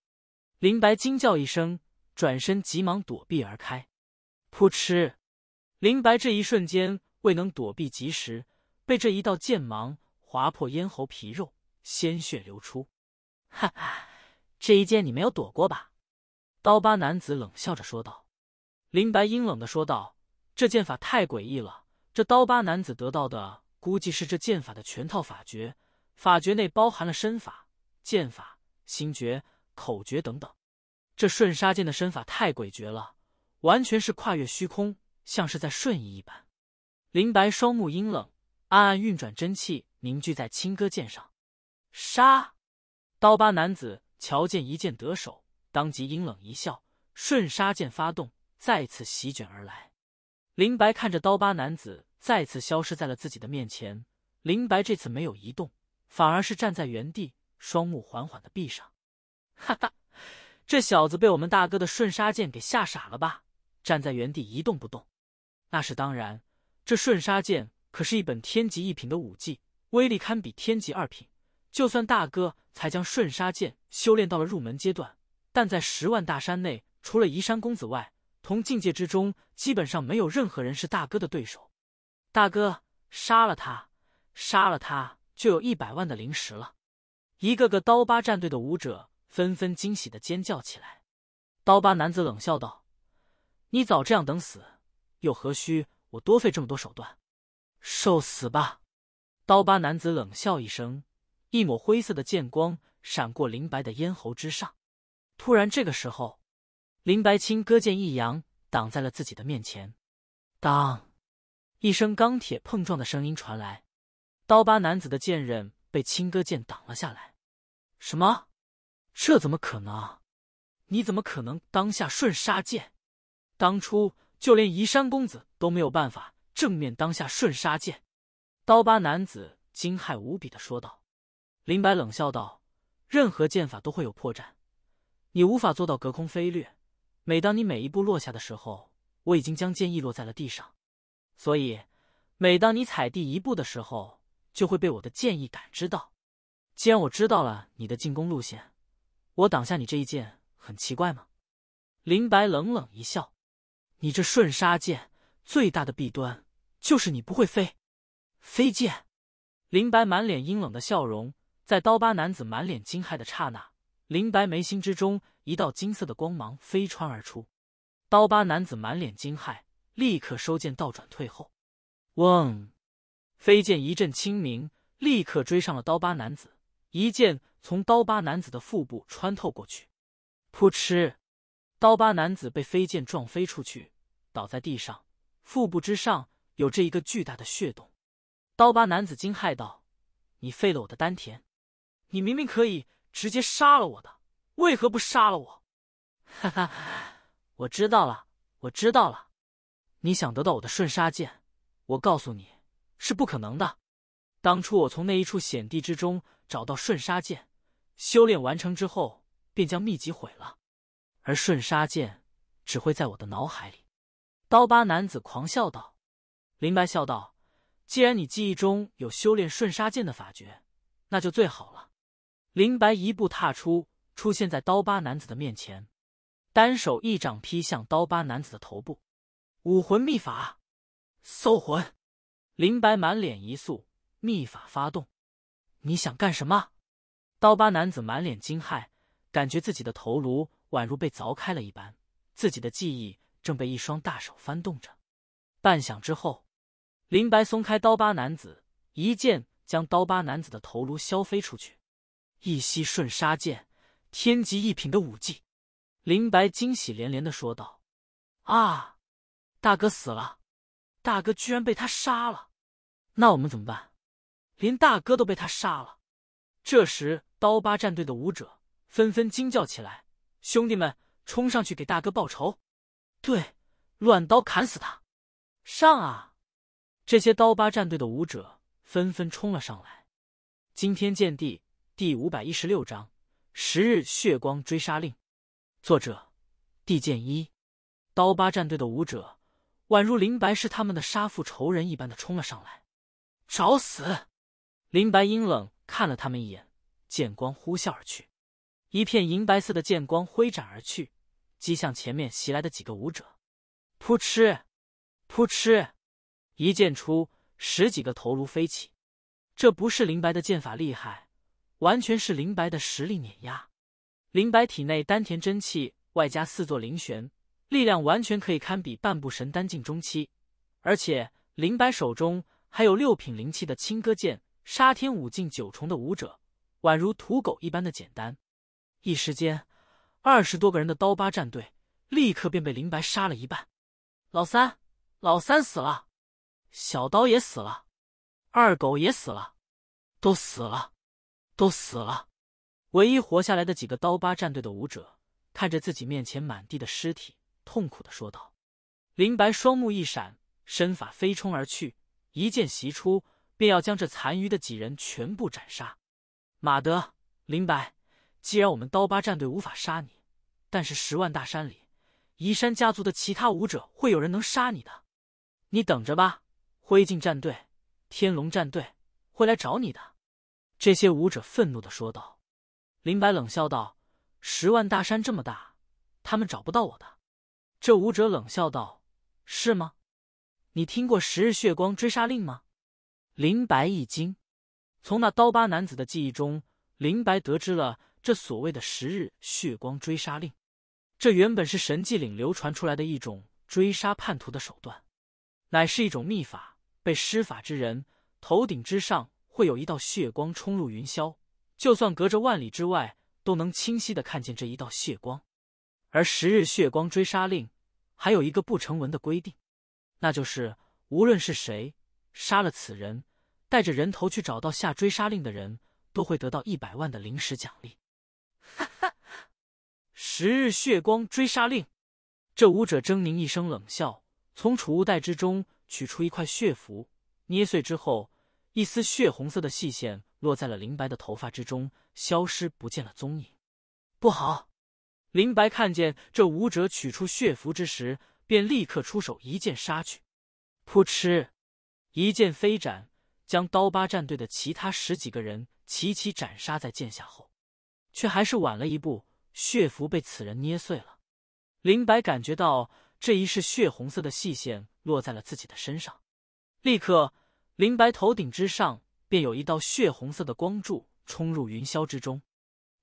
林白惊叫一声，转身急忙躲避而开。扑哧！林白这一瞬间未能躲避及时，被这一道剑芒划破咽喉皮肉，鲜血流出。哈哈。这一剑你没有躲过吧？刀疤男子冷笑着说道。林白阴冷的说道：“这剑法太诡异了，这刀疤男子得到的估计是这剑法的全套法诀，法诀内包含了身法、剑法、心诀、口诀等等。这瞬杀剑的身法太诡谲了，完全是跨越虚空，像是在瞬移一般。”林白双目阴冷，暗暗运转真气，凝聚在青歌剑上。杀！刀疤男子。瞧见一剑得手，当即阴冷一笑，瞬杀剑发动，再次席卷而来。林白看着刀疤男子再次消失在了自己的面前，林白这次没有移动，反而是站在原地，双目缓缓的闭上。哈哈，这小子被我们大哥的瞬杀剑给吓傻了吧？站在原地一动不动。那是当然，这瞬杀剑可是一本天级一品的武技，威力堪比天级二品。就算大哥才将瞬杀剑修炼到了入门阶段，但在十万大山内，除了移山公子外，同境界之中基本上没有任何人是大哥的对手。大哥杀了他，杀了他，就有一百万的灵石了。一个个刀疤战队的武者纷纷惊喜的尖叫起来。刀疤男子冷笑道：“你早这样等死，又何须我多费这么多手段？受死吧！”刀疤男子冷笑一声。一抹灰色的剑光闪过林白的咽喉之上，突然，这个时候，林白青歌剑一扬，挡在了自己的面前。当，一声钢铁碰撞的声音传来，刀疤男子的剑刃被青歌剑挡了下来。什么？这怎么可能？你怎么可能当下瞬杀剑？当初就连移山公子都没有办法正面当下瞬杀剑。刀疤男子惊骇无比的说道。林白冷笑道：“任何剑法都会有破绽，你无法做到隔空飞掠。每当你每一步落下的时候，我已经将剑意落在了地上，所以每当你踩地一步的时候，就会被我的剑意感知到。既然我知道了你的进攻路线，我挡下你这一剑，很奇怪吗？”林白冷冷一笑：“你这瞬杀剑最大的弊端，就是你不会飞，飞剑。”林白满脸阴冷的笑容。在刀疤男子满脸惊骇的刹那，林白眉心之中一道金色的光芒飞穿而出。刀疤男子满脸惊骇，立刻收剑倒转退后。嗡，飞剑一阵轻鸣，立刻追上了刀疤男子，一剑从刀疤男子的腹部穿透过去。扑哧，刀疤男子被飞剑撞飞出去，倒在地上，腹部之上有着一个巨大的血洞。刀疤男子惊骇道：“你废了我的丹田！”你明明可以直接杀了我的，为何不杀了我？哈哈，我知道了，我知道了。你想得到我的瞬杀剑，我告诉你是不可能的。当初我从那一处险地之中找到瞬杀剑，修炼完成之后便将秘籍毁了，而瞬杀剑只会在我的脑海里。刀疤男子狂笑道。林白笑道：“既然你记忆中有修炼瞬杀剑的法诀，那就最好了。”林白一步踏出，出现在刀疤男子的面前，单手一掌劈向刀疤男子的头部。武魂秘法，搜魂。林白满脸一肃，秘法发动。你想干什么？刀疤男子满脸惊骇，感觉自己的头颅宛如被凿开了一般，自己的记忆正被一双大手翻动着。半响之后，林白松开刀疤男子，一剑将刀疤男子的头颅削飞出去。一息瞬杀剑，天级一品的武技。林白惊喜连连的说道：“啊，大哥死了！大哥居然被他杀了！那我们怎么办？连大哥都被他杀了！”这时，刀疤战队的武者纷纷惊叫起来：“兄弟们，冲上去给大哥报仇！对，乱刀砍死他！上啊！”这些刀疤战队的武者纷纷冲了上来，惊天见地。第五百一十六章十日血光追杀令。作者：地剑一。刀疤战队的武者，宛如林白是他们的杀父仇人一般的冲了上来，找死！林白阴冷看了他们一眼，剑光呼啸而去，一片银白色的剑光挥斩而去，击向前面袭来的几个武者。噗嗤，噗嗤，一剑出，十几个头颅飞起。这不是林白的剑法厉害。完全是林白的实力碾压，林白体内丹田真气外加四座灵玄，力量完全可以堪比半步神丹境中期，而且林白手中还有六品灵器的青歌剑，杀天武境九重的武者，宛如土狗一般的简单。一时间，二十多个人的刀疤战队立刻便被林白杀了一半。老三，老三死了，小刀也死了，二狗也死了，都死了。都死了，唯一活下来的几个刀疤战队的武者看着自己面前满地的尸体，痛苦的说道：“林白，双目一闪，身法飞冲而去，一剑袭出，便要将这残余的几人全部斩杀。”马德，林白，既然我们刀疤战队无法杀你，但是十万大山里移山家族的其他武者会有人能杀你的，你等着吧，灰烬战队、天龙战队会来找你的。这些武者愤怒的说道，林白冷笑道：“十万大山这么大，他们找不到我的。”这武者冷笑道：“是吗？你听过‘十日血光追杀令’吗？”林白一惊，从那刀疤男子的记忆中，林白得知了这所谓的“十日血光追杀令”。这原本是神迹岭流传出来的一种追杀叛徒的手段，乃是一种秘法，被施法之人头顶之上。会有一道血光冲入云霄，就算隔着万里之外，都能清晰的看见这一道血光。而十日血光追杀令还有一个不成文的规定，那就是无论是谁杀了此人，带着人头去找到下追杀令的人，都会得到一百万的临时奖励。哈哈，十日血光追杀令，这武者狰狞一声冷笑，从储物袋之中取出一块血符，捏碎之后。一丝血红色的细线落在了林白的头发之中，消失不见了踪影。不好！林白看见这武者取出血符之时，便立刻出手一剑杀去。扑哧！一剑飞斩，将刀疤战队的其他十几个人齐齐斩杀在剑下后，却还是晚了一步，血符被此人捏碎了。林白感觉到这一世血红色的细线落在了自己的身上，立刻。林白头顶之上，便有一道血红色的光柱冲入云霄之中。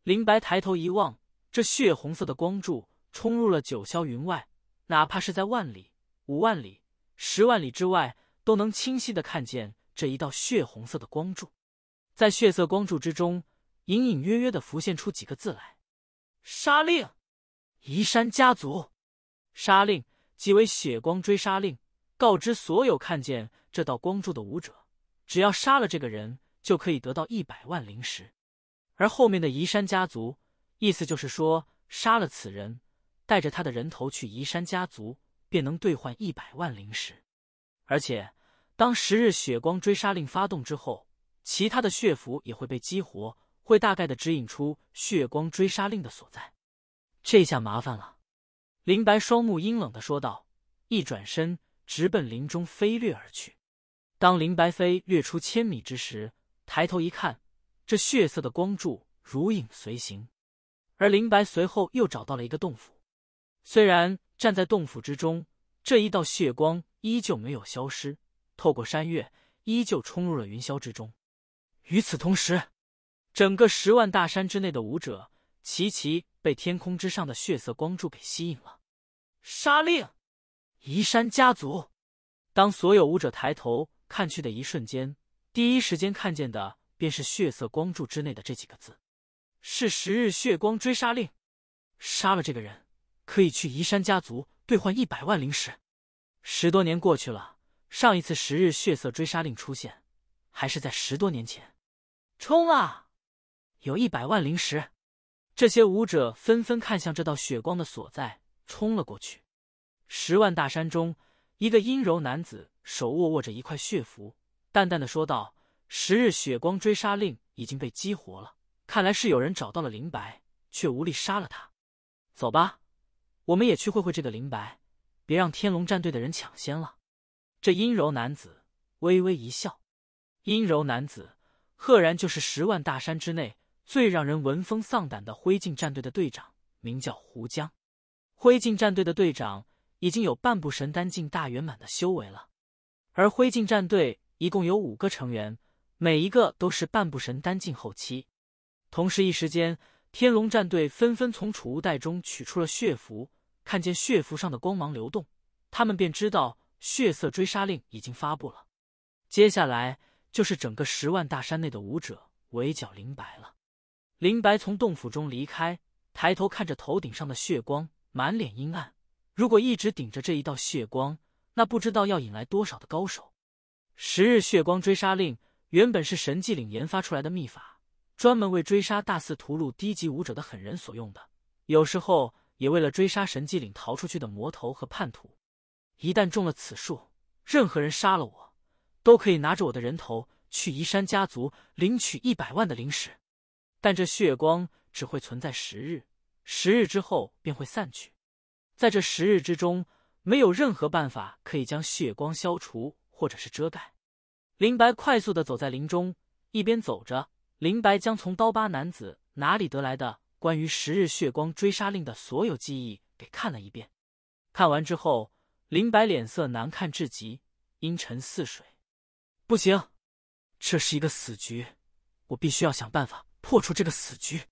林白抬头一望，这血红色的光柱冲入了九霄云外，哪怕是在万里、五万里、十万里之外，都能清晰的看见这一道血红色的光柱。在血色光柱之中，隐隐约约的浮现出几个字来：“杀令，移山家族。”杀令即为血光追杀令，告知所有看见。这道光柱的武者，只要杀了这个人，就可以得到一百万灵石。而后面的移山家族，意思就是说，杀了此人，带着他的人头去移山家族，便能兑换一百万灵石。而且，当十日血光追杀令发动之后，其他的血符也会被激活，会大概的指引出血光追杀令的所在。这下麻烦了，林白双目阴冷的说道，一转身，直奔林中飞掠而去。当林白飞跃出千米之时，抬头一看，这血色的光柱如影随形。而林白随后又找到了一个洞府，虽然站在洞府之中，这一道血光依旧没有消失，透过山岳，依旧冲入了云霄之中。与此同时，整个十万大山之内的武者齐齐被天空之上的血色光柱给吸引了。杀令！移山家族，当所有武者抬头。看去的一瞬间，第一时间看见的便是血色光柱之内的这几个字：“是十日血光追杀令，杀了这个人，可以去移山家族兑换一百万灵石。”十多年过去了，上一次十日血色追杀令出现，还是在十多年前。冲啊！有一百万灵石！这些武者纷纷看向这道血光的所在，冲了过去。十万大山中，一个阴柔男子。手握握着一块血符，淡淡的说道：“十日血光追杀令已经被激活了，看来是有人找到了林白，却无力杀了他。走吧，我们也去会会这个林白，别让天龙战队的人抢先了。”这阴柔男子微微一笑。阴柔男子赫然就是十万大山之内最让人闻风丧胆的灰烬战队的队长，名叫胡江。灰烬战队的队长已经有半步神丹境大圆满的修为了。而灰烬战队一共有五个成员，每一个都是半步神丹境后期。同时，一时间，天龙战队纷纷从储物袋中取出了血符，看见血符上的光芒流动，他们便知道血色追杀令已经发布了。接下来就是整个十万大山内的武者围剿林白了。林白从洞府中离开，抬头看着头顶上的血光，满脸阴暗。如果一直顶着这一道血光。那不知道要引来多少的高手！十日血光追杀令原本是神迹岭研发出来的秘法，专门为追杀大肆屠戮低级武者的狠人所用的，有时候也为了追杀神迹岭逃出去的魔头和叛徒。一旦中了此术，任何人杀了我，都可以拿着我的人头去移山家族领取一百万的灵石。但这血光只会存在十日，十日之后便会散去。在这十日之中。没有任何办法可以将血光消除或者是遮盖。林白快速的走在林中，一边走着，林白将从刀疤男子哪里得来的关于十日血光追杀令的所有记忆给看了一遍。看完之后，林白脸色难看至极，阴沉似水。不行，这是一个死局，我必须要想办法破除这个死局。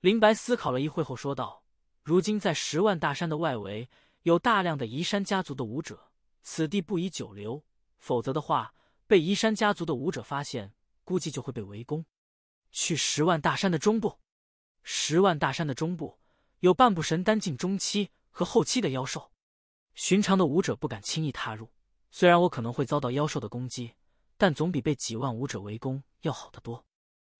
林白思考了一会后说道：“如今在十万大山的外围。”有大量的移山家族的武者，此地不宜久留，否则的话，被移山家族的武者发现，估计就会被围攻。去十万大山的中部，十万大山的中部有半步神丹境中期和后期的妖兽，寻常的武者不敢轻易踏入。虽然我可能会遭到妖兽的攻击，但总比被几万武者围攻要好得多。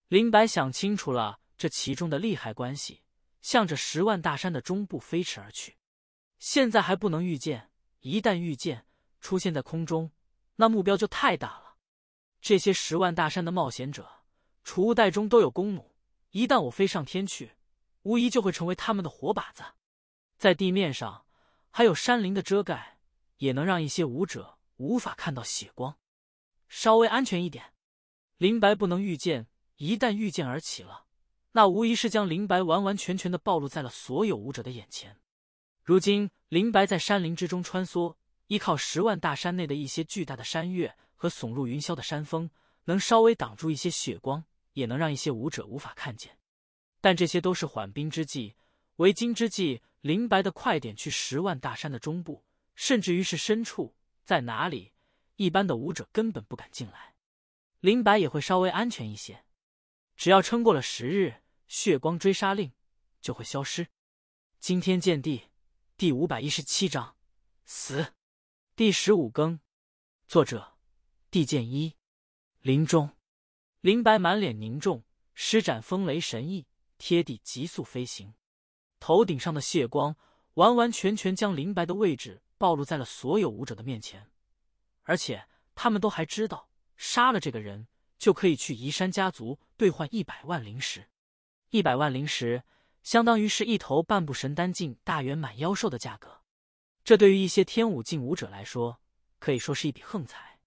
林白想清楚了这其中的利害关系，向着十万大山的中部飞驰而去。现在还不能预见，一旦遇见出现在空中，那目标就太大了。这些十万大山的冒险者储物袋中都有弓弩，一旦我飞上天去，无疑就会成为他们的活靶子。在地面上，还有山林的遮盖，也能让一些武者无法看到血光，稍微安全一点。林白不能预见，一旦御剑而起了，那无疑是将林白完完全全的暴露在了所有武者的眼前。如今，林白在山林之中穿梭，依靠十万大山内的一些巨大的山岳和耸入云霄的山峰，能稍微挡住一些血光，也能让一些武者无法看见。但这些都是缓兵之计，为今之计，林白的快点去十万大山的中部，甚至于是深处在哪里，一般的武者根本不敢进来，林白也会稍微安全一些。只要撑过了十日，血光追杀令就会消失，惊天见地。第五百一十七章死。第十五更。作者：地剑一。林中，林白满脸凝重，施展风雷神翼，贴地急速飞行。头顶上的血光，完完全全将林白的位置暴露在了所有武者的面前。而且，他们都还知道，杀了这个人，就可以去移山家族兑换一百万灵石。一百万灵石。相当于是一头半步神丹境大圆满妖兽的价格，这对于一些天武境武者来说，可以说是一笔横财。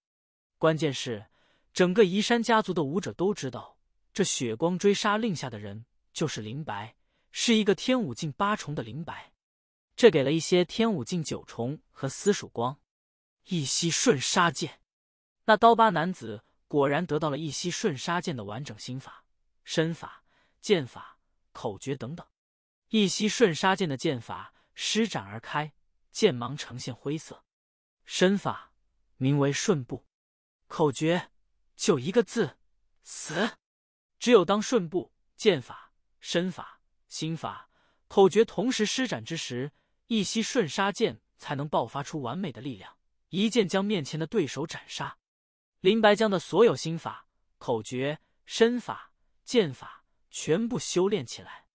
关键是，整个移山家族的武者都知道，这血光追杀令下的人就是林白，是一个天武境八重的林白。这给了一些天武境九重和司曙光一息瞬杀剑。那刀疤男子果然得到了一息瞬杀剑的完整心法、身法、剑法。口诀等等，一吸顺杀剑的剑法施展而开，剑芒呈现灰色。身法名为顺步，口诀就一个字：死。只有当顺步剑法、身法、心法、口诀同时施展之时，一吸顺杀剑才能爆发出完美的力量，一剑将面前的对手斩杀。林白江的所有心法、口诀、身法、剑法。全部修炼起来。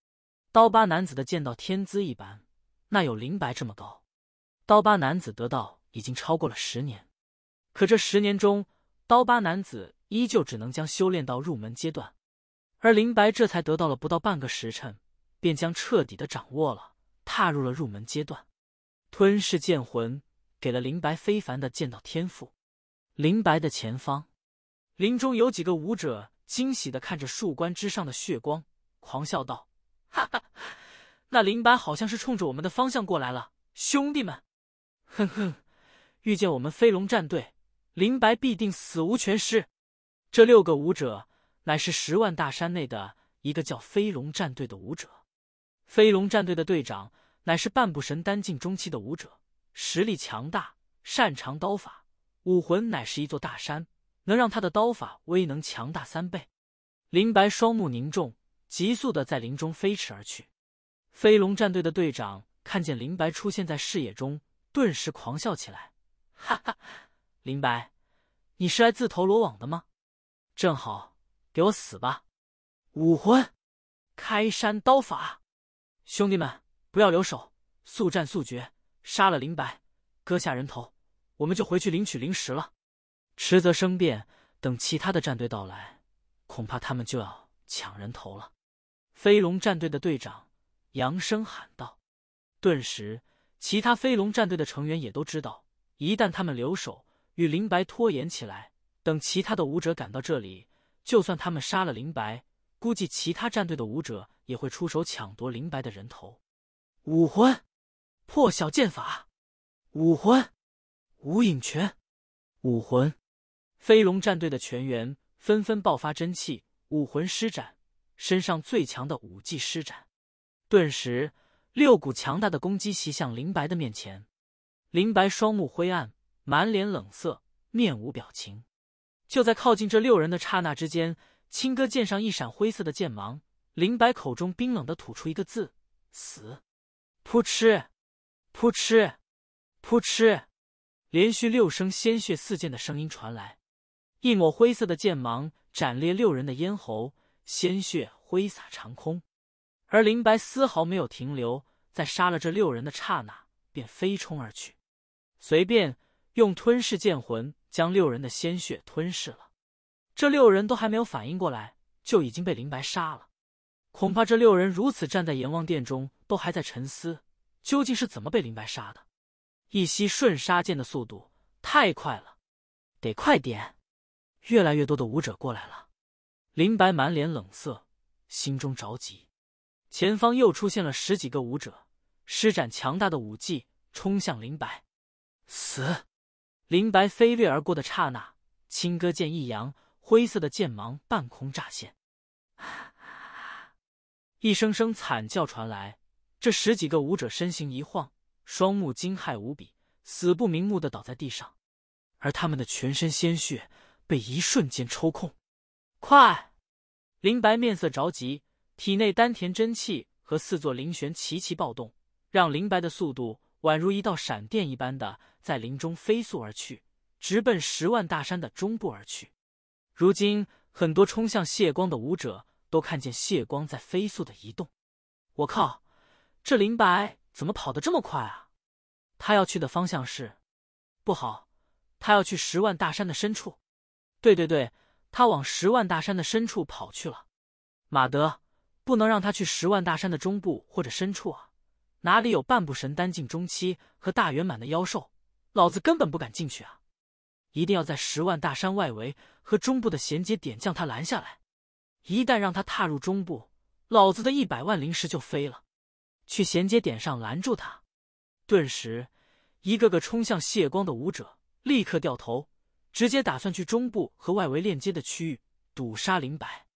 刀疤男子的剑道天资一般，那有林白这么高。刀疤男子得道已经超过了十年，可这十年中，刀疤男子依旧只能将修炼到入门阶段。而林白这才得到了不到半个时辰，便将彻底的掌握了，踏入了入门阶段。吞噬剑魂，给了林白非凡的剑道天赋。林白的前方，林中有几个武者。惊喜的看着树冠之上的血光，狂笑道：“哈哈，那林白好像是冲着我们的方向过来了，兄弟们，哼哼，遇见我们飞龙战队，林白必定死无全尸。”这六个武者乃是十万大山内的一个叫飞龙战队的武者，飞龙战队的队长乃是半步神丹境中期的武者，实力强大，擅长刀法，武魂乃是一座大山。能让他的刀法威能强大三倍，林白双目凝重，急速的在林中飞驰而去。飞龙战队的队长看见林白出现在视野中，顿时狂笑起来：“哈哈，林白，你是来自投罗网的吗？正好，给我死吧！”武魂，开山刀法，兄弟们，不要留手，速战速决，杀了林白，割下人头，我们就回去领取灵石了。迟则生变，等其他的战队到来，恐怕他们就要抢人头了。飞龙战队的队长扬声喊道。顿时，其他飞龙战队的成员也都知道，一旦他们留守与林白拖延起来，等其他的武者赶到这里，就算他们杀了林白，估计其他战队的武者也会出手抢夺林白的人头。武魂，破晓剑法。武魂，无影拳。武魂。飞龙战队的全员纷纷爆发真气，武魂施展身上最强的武技施展，顿时六股强大的攻击袭向林白的面前。林白双目灰暗，满脸冷色，面无表情。就在靠近这六人的刹那之间，青哥剑上一闪灰色的剑芒。林白口中冰冷的吐出一个字：“死！”扑哧，扑哧，扑哧，连续六声鲜血四溅的声音传来。一抹灰色的剑芒斩裂六人的咽喉，鲜血挥洒长空，而林白丝毫没有停留，在杀了这六人的刹那，便飞冲而去，随便用吞噬剑魂将六人的鲜血吞噬了。这六人都还没有反应过来，就已经被林白杀了。恐怕这六人如此站在阎王殿中，都还在沉思，究竟是怎么被林白杀的？一息瞬杀剑的速度太快了，得快点。越来越多的舞者过来了，林白满脸冷色，心中着急。前方又出现了十几个舞者，施展强大的武技冲向林白。死！林白飞掠而过的刹那，青歌剑一扬，灰色的剑芒半空乍现。一声声惨叫传来，这十几个舞者身形一晃，双目惊骇无比，死不瞑目的倒在地上，而他们的全身鲜血。被一瞬间抽空，快！林白面色着急，体内丹田真气和四座灵玄齐齐暴动，让林白的速度宛如一道闪电一般的在林中飞速而去，直奔十万大山的中部而去。如今，很多冲向谢光的武者都看见谢光在飞速的移动。我靠，这林白怎么跑得这么快啊？他要去的方向是……不好，他要去十万大山的深处。对对对，他往十万大山的深处跑去了。马德，不能让他去十万大山的中部或者深处啊！哪里有半步神丹境中期和大圆满的妖兽，老子根本不敢进去啊！一定要在十万大山外围和中部的衔接点将他拦下来。一旦让他踏入中部，老子的一百万灵石就飞了。去衔接点上拦住他！顿时，一个个冲向谢光的武者立刻掉头。直接打算去中部和外围链接的区域堵杀林白，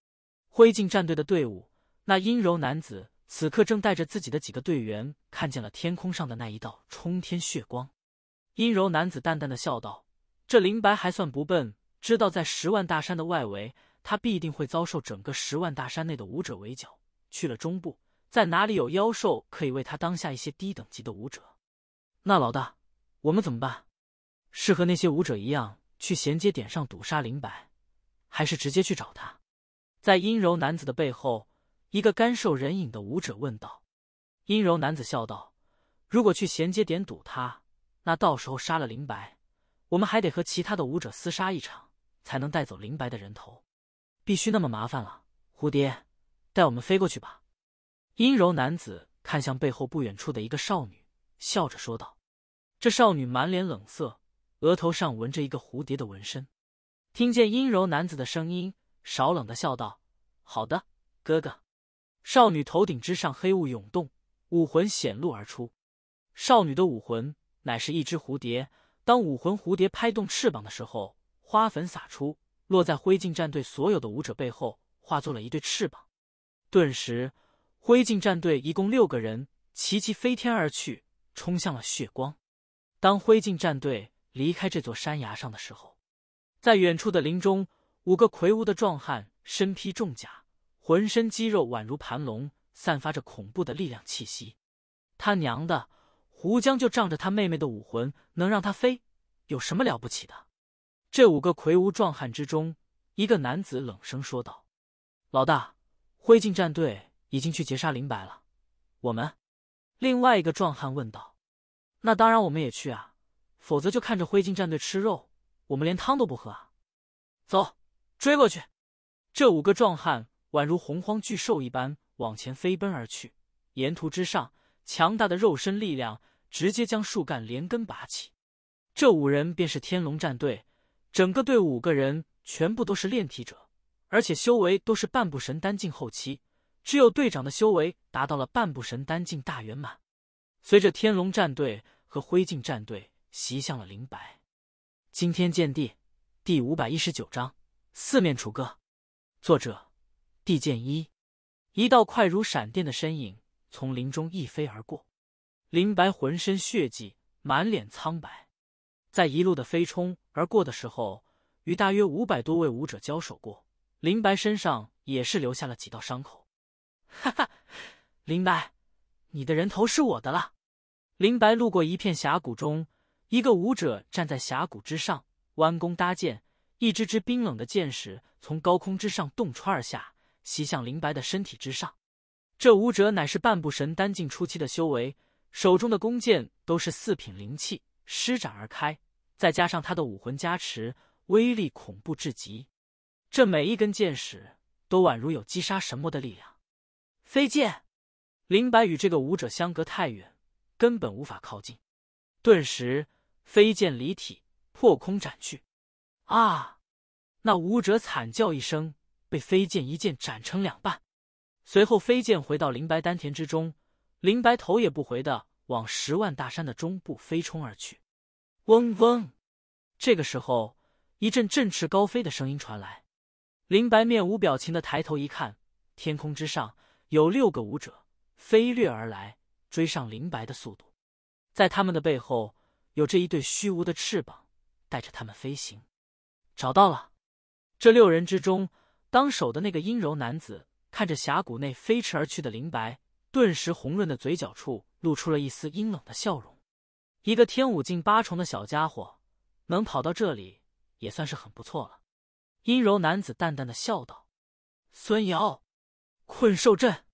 灰烬战队的队伍那阴柔男子此刻正带着自己的几个队员看见了天空上的那一道冲天血光。阴柔男子淡淡的笑道：“这林白还算不笨，知道在十万大山的外围，他必定会遭受整个十万大山内的武者围剿。去了中部，在哪里有妖兽可以为他当下一些低等级的武者？”那老大，我们怎么办？是和那些武者一样？去衔接点上堵杀林白，还是直接去找他？在阴柔男子的背后，一个干瘦人影的舞者问道。阴柔男子笑道：“如果去衔接点堵他，那到时候杀了林白，我们还得和其他的舞者厮杀一场，才能带走林白的人头。必须那么麻烦了。”蝴蝶，带我们飞过去吧。阴柔男子看向背后不远处的一个少女，笑着说道：“这少女满脸冷色。”额头上纹着一个蝴蝶的纹身，听见阴柔男子的声音，少冷的笑道：“好的，哥哥。”少女头顶之上黑雾涌动，武魂显露而出。少女的武魂乃是一只蝴蝶。当武魂蝴蝶拍动翅膀的时候，花粉洒出，落在灰烬战队所有的武者背后，化作了一对翅膀。顿时，灰烬战队一共六个人齐齐飞天而去，冲向了血光。当灰烬战队。离开这座山崖上的时候，在远处的林中，五个魁梧的壮汉身披重甲，浑身肌肉宛如盘龙，散发着恐怖的力量气息。他娘的，胡江就仗着他妹妹的武魂能让他飞，有什么了不起的？这五个魁梧壮汉之中，一个男子冷声说道：“老大，灰烬战队已经去劫杀林白了。”我们，另外一个壮汉问道：“那当然，我们也去啊。”否则就看着灰烬战队吃肉，我们连汤都不喝啊！走，追过去！这五个壮汉宛如洪荒巨兽一般往前飞奔而去，沿途之上，强大的肉身力量直接将树干连根拔起。这五人便是天龙战队，整个队伍五个人全部都是炼体者，而且修为都是半步神丹境后期，只有队长的修为达到了半步神丹境大圆满。随着天龙战队和灰烬战队。袭向了林白，《惊天剑帝》第五百一十九章：四面楚歌。作者：地剑一。一道快如闪电的身影从林中一飞而过。林白浑身血迹，满脸苍白。在一路的飞冲而过的时候，与大约五百多位武者交手过，林白身上也是留下了几道伤口。哈哈，林白，你的人头是我的了。林白路过一片峡谷中。一个武者站在峡谷之上，弯弓搭箭，一支支冰冷的箭矢从高空之上洞穿而下，袭向林白的身体之上。这武者乃是半步神丹境初期的修为，手中的弓箭都是四品灵气施展而开，再加上他的武魂加持，威力恐怖至极。这每一根箭矢都宛如有击杀神魔的力量。飞剑，林白与这个武者相隔太远，根本无法靠近，顿时。飞剑离体，破空斩去，啊！那武者惨叫一声，被飞剑一剑斩成两半。随后，飞剑回到林白丹田之中。林白头也不回的往十万大山的中部飞冲而去。嗡嗡，这个时候，一阵振翅高飞的声音传来。林白面无表情的抬头一看，天空之上有六个武者飞掠而来，追上林白的速度。在他们的背后。有着一对虚无的翅膀，带着他们飞行。找到了，这六人之中当首的那个阴柔男子看着峡谷内飞驰而去的林白，顿时红润的嘴角处露出了一丝阴冷的笑容。一个天武境八重的小家伙，能跑到这里也算是很不错了。阴柔男子淡淡的笑道：“孙瑶，困兽阵。”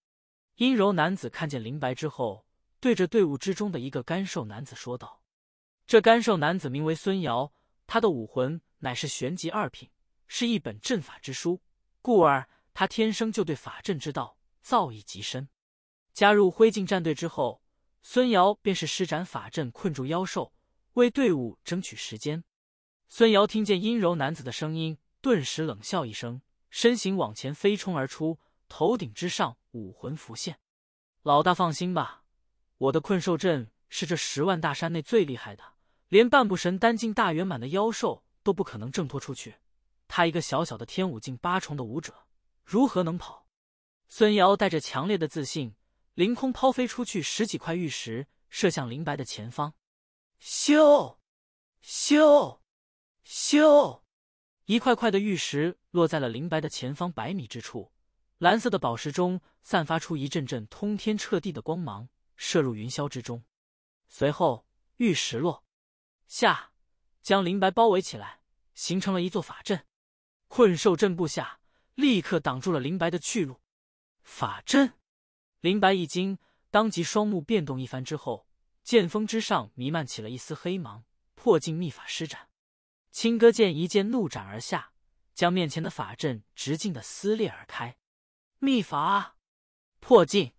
阴柔男子看见林白之后，对着队伍之中的一个干瘦男子说道。这干瘦男子名为孙瑶，他的武魂乃是玄级二品，是一本阵法之书，故而他天生就对法阵之道造诣极深。加入灰烬战队之后，孙瑶便是施展法阵困住妖兽，为队伍争取时间。孙瑶听见阴柔男子的声音，顿时冷笑一声，身形往前飞冲而出，头顶之上武魂浮现。老大放心吧，我的困兽阵是这十万大山内最厉害的。连半步神丹境大圆满的妖兽都不可能挣脱出去，他一个小小的天武境八重的武者如何能跑？孙瑶带着强烈的自信，凌空抛飞出去十几块玉石，射向林白的前方。咻，咻，咻，一块块的玉石落在了林白的前方百米之处，蓝色的宝石中散发出一阵阵通天彻地的光芒，射入云霄之中。随后，玉石落。下，将林白包围起来，形成了一座法阵，困兽阵布下，立刻挡住了林白的去路。法阵，林白一惊，当即双目变动一番之后，剑锋之上弥漫起了一丝黑芒，破镜秘法施展，青歌剑一剑怒斩而下，将面前的法阵直径的撕裂而开。秘法，破镜，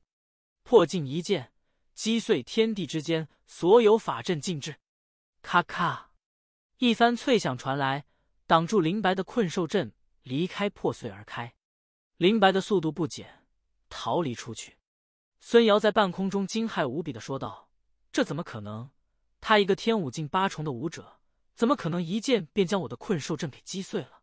破镜一剑，击碎天地之间所有法阵禁制。咔咔，一番脆响传来，挡住林白的困兽阵，离开破碎而开。林白的速度不减，逃离出去。孙瑶在半空中惊骇无比的说道：“这怎么可能？他一个天武境八重的武者，怎么可能一剑便将我的困兽阵给击碎了？”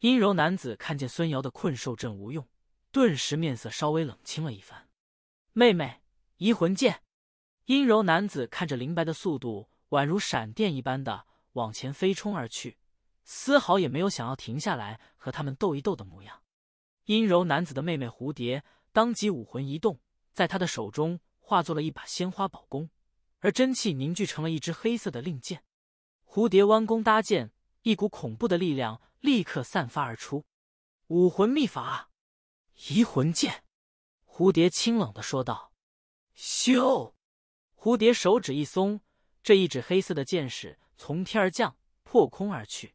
阴柔男子看见孙瑶的困兽阵无用，顿时面色稍微冷清了一番。“妹妹，移魂剑。”阴柔男子看着林白的速度。宛如闪电一般的往前飞冲而去，丝毫也没有想要停下来和他们斗一斗的模样。阴柔男子的妹妹蝴蝶当即武魂一动，在他的手中化作了一把鲜花宝弓，而真气凝聚成了一支黑色的令箭。蝴蝶弯弓搭箭，一股恐怖的力量立刻散发而出。武魂秘法，移魂剑。蝴蝶清冷的说道：“咻！”蝴蝶手指一松。这一指黑色的箭矢从天而降，破空而去。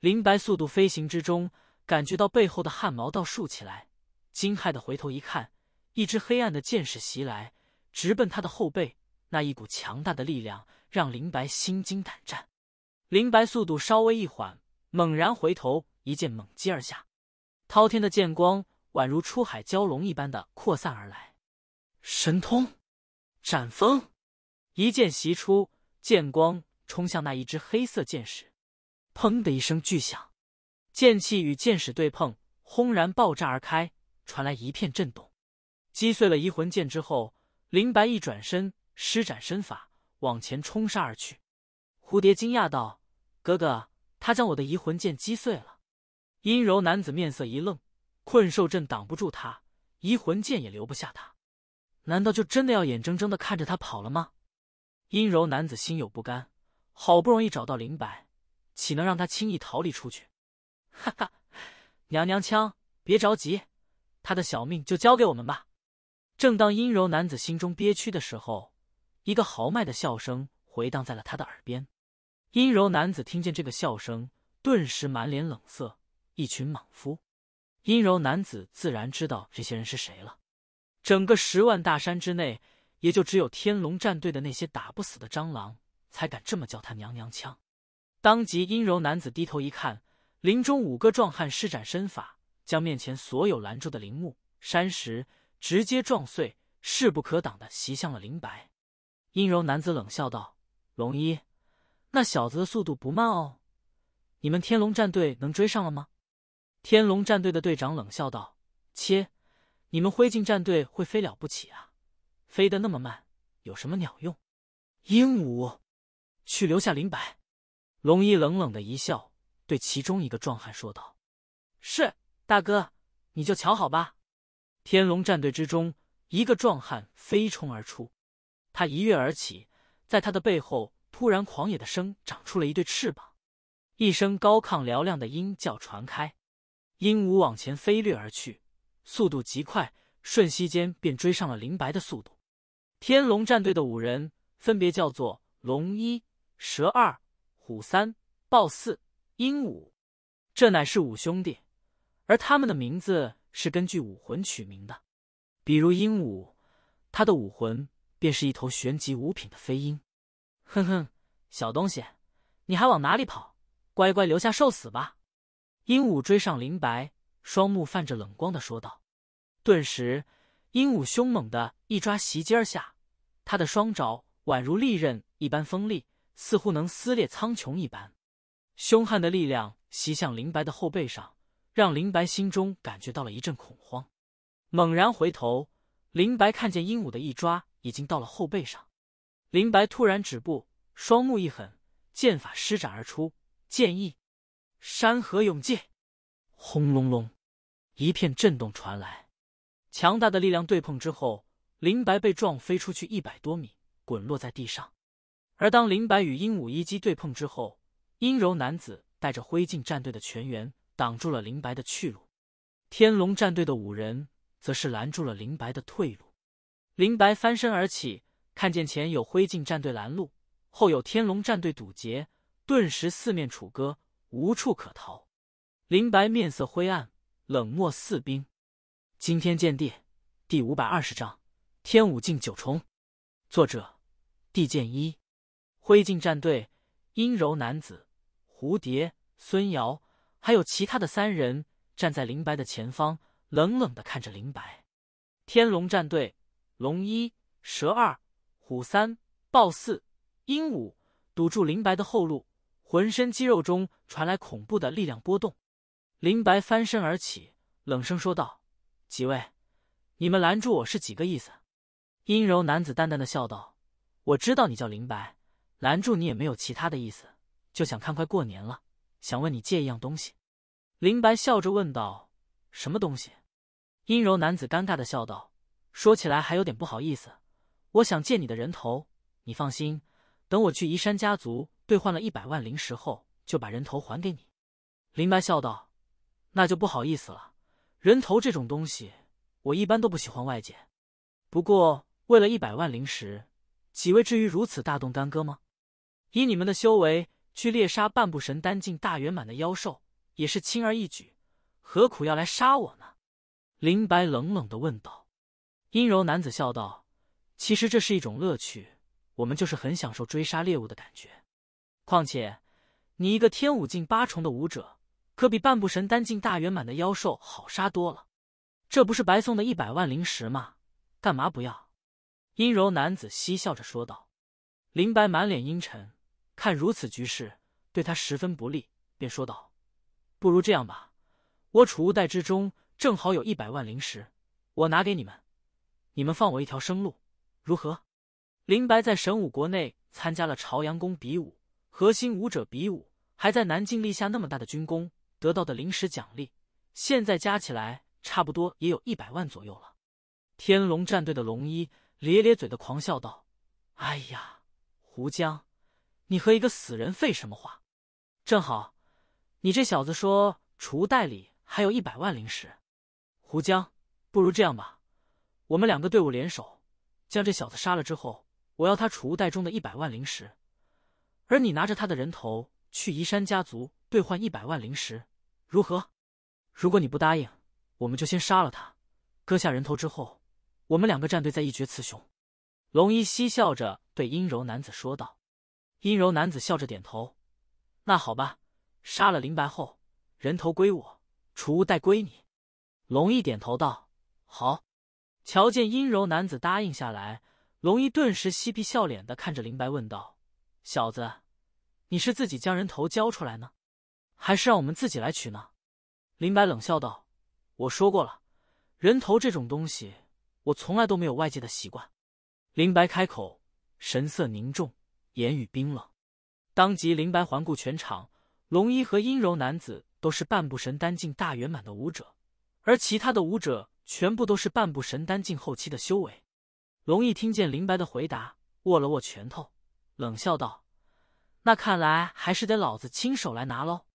林白速度飞行之中，感觉到背后的汗毛倒竖起来，惊骇的回头一看，一只黑暗的箭矢袭来，直奔他的后背。那一股强大的力量让林白心惊胆战。林白速度稍微一缓，猛然回头，一剑猛击而下，滔天的剑光宛如出海蛟龙一般的扩散而来。神通，斩风，一剑袭出。剑光冲向那一只黑色箭矢，砰的一声巨响，剑气与箭矢对碰，轰然爆炸而开，传来一片震动。击碎了移魂剑之后，林白一转身，施展身法往前冲杀而去。蝴蝶惊讶道：“哥哥，他将我的移魂剑击碎了。”阴柔男子面色一愣，困兽阵挡不住他，移魂剑也留不下他，难道就真的要眼睁睁的看着他跑了吗？阴柔男子心有不甘，好不容易找到林白，岂能让他轻易逃离出去？哈哈，娘娘腔，别着急，他的小命就交给我们吧。正当阴柔男子心中憋屈的时候，一个豪迈的笑声回荡在了他的耳边。阴柔男子听见这个笑声，顿时满脸冷色。一群莽夫，阴柔男子自然知道这些人是谁了。整个十万大山之内。也就只有天龙战队的那些打不死的蟑螂才敢这么叫他娘娘腔。当即，阴柔男子低头一看，林中五个壮汉施展身法，将面前所有拦住的林木、山石直接撞碎，势不可挡的袭向了林白。阴柔男子冷笑道：“龙一，那小子的速度不慢哦，你们天龙战队能追上了吗？”天龙战队的队长冷笑道：“切，你们灰烬战队会飞了不起啊？”飞得那么慢，有什么鸟用？鹦鹉，去留下林白。龙一冷冷的一笑，对其中一个壮汉说道：“是大哥，你就瞧好吧。”天龙战队之中，一个壮汉飞冲而出，他一跃而起，在他的背后突然狂野的生长出了一对翅膀，一声高亢嘹亮的鹰叫传开，鹦鹉往前飞掠而去，速度极快，瞬息间便追上了林白的速度。天龙战队的五人分别叫做龙一、蛇二、虎三、豹四、鹦鹉，这乃是五兄弟，而他们的名字是根据武魂取名的。比如鹦鹉，他的武魂便是一头玄级五品的飞鹰。哼哼，小东西，你还往哪里跑？乖乖留下受死吧！鹦鹉追上林白，双目泛着冷光的说道。顿时，鹦鹉凶猛的一抓，袭尖下。他的双爪宛如利刃一般锋利，似乎能撕裂苍穹一般。凶悍的力量袭向林白的后背上，让林白心中感觉到了一阵恐慌。猛然回头，林白看见鹦鹉的一抓已经到了后背上。林白突然止步，双目一狠，剑法施展而出，剑意山河永界。轰隆隆，一片震动传来，强大的力量对碰之后。林白被撞飞出去一百多米，滚落在地上。而当林白与鹦鹉一击对碰之后，阴柔男子带着灰烬战队的全员挡住了林白的去路，天龙战队的五人则是拦住了林白的退路。林白翻身而起，看见前有灰烬战队拦路，后有天龙战队堵截，顿时四面楚歌，无处可逃。林白面色灰暗，冷漠似冰。惊天见地第五百二十章。天武境九重，作者：地剑一，灰烬战队阴柔男子蝴蝶孙瑶，还有其他的三人站在林白的前方，冷冷的看着林白。天龙战队龙一、蛇二、虎三、豹四、鹦鹉堵住林白的后路，浑身肌肉中传来恐怖的力量波动。林白翻身而起，冷声说道：“几位，你们拦住我是几个意思？”阴柔男子淡淡的笑道：“我知道你叫林白，拦住你也没有其他的意思，就想看。快过年了，想问你借一样东西。”林白笑着问道：“什么东西？”阴柔男子尴尬的笑道：“说起来还有点不好意思，我想借你的人头。你放心，等我去移山家族兑换了一百万灵石后，就把人头还给你。”林白笑道：“那就不好意思了，人头这种东西，我一般都不喜欢外借，不过……”为了一百万灵石，几位至于如此大动干戈吗？以你们的修为去猎杀半步神丹境大圆满的妖兽也是轻而易举，何苦要来杀我呢？林白冷冷的问道。阴柔男子笑道：“其实这是一种乐趣，我们就是很享受追杀猎物的感觉。况且你一个天武境八重的武者，可比半步神丹境大圆满的妖兽好杀多了。这不是白送的一百万灵石吗？干嘛不要？”阴柔男子嬉笑着说道：“林白满脸阴沉，看如此局势，对他十分不利，便说道：‘不如这样吧，我储物袋之中正好有一百万灵石，我拿给你们，你们放我一条生路，如何？’林白在神武国内参加了朝阳宫比武、核心武者比武，还在南境立下那么大的军功，得到的灵石奖励，现在加起来差不多也有一百万左右了。天龙战队的龙一。”咧咧嘴的狂笑道：“哎呀，胡江，你和一个死人废什么话？正好，你这小子说储物袋里还有一百万灵石。胡江，不如这样吧，我们两个队伍联手，将这小子杀了之后，我要他储物袋中的一百万灵石，而你拿着他的人头去移山家族兑换一百万灵石，如何？如果你不答应，我们就先杀了他，割下人头之后。”我们两个战队在一决雌雄，龙一嬉笑着对阴柔男子说道。阴柔男子笑着点头：“那好吧，杀了林白后，人头归我，储物袋归你。”龙一点头道：“好。”瞧见阴柔男子答应下来，龙一顿时嬉皮笑脸的看着林白问道：“小子，你是自己将人头交出来呢，还是让我们自己来取呢？”林白冷笑道：“我说过了，人头这种东西。”我从来都没有外界的习惯，林白开口，神色凝重，言语冰冷。当即，林白环顾全场，龙一和阴柔男子都是半步神丹境大圆满的武者，而其他的武者全部都是半步神丹境后期的修为。龙一听见林白的回答，握了握拳头，冷笑道：“那看来还是得老子亲手来拿喽！”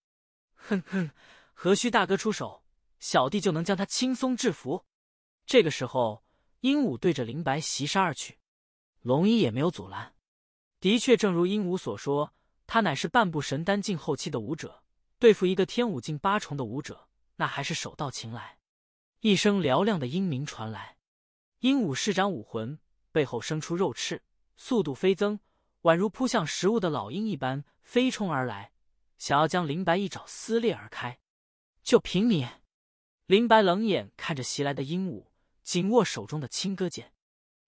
哼哼，何须大哥出手，小弟就能将他轻松制服。这个时候。鹦鹉对着林白袭杀而去，龙一也没有阻拦。的确，正如鹦鹉所说，他乃是半步神丹境后期的武者，对付一个天武境八重的武者，那还是手到擒来。一声嘹亮的鹰鸣传来，鹦鹉施展武魂，背后生出肉翅，速度飞增，宛如扑向食物的老鹰一般飞冲而来，想要将林白一爪撕裂而开。就凭你！林白冷眼看着袭来的鹦鹉。紧握手中的青戈剑，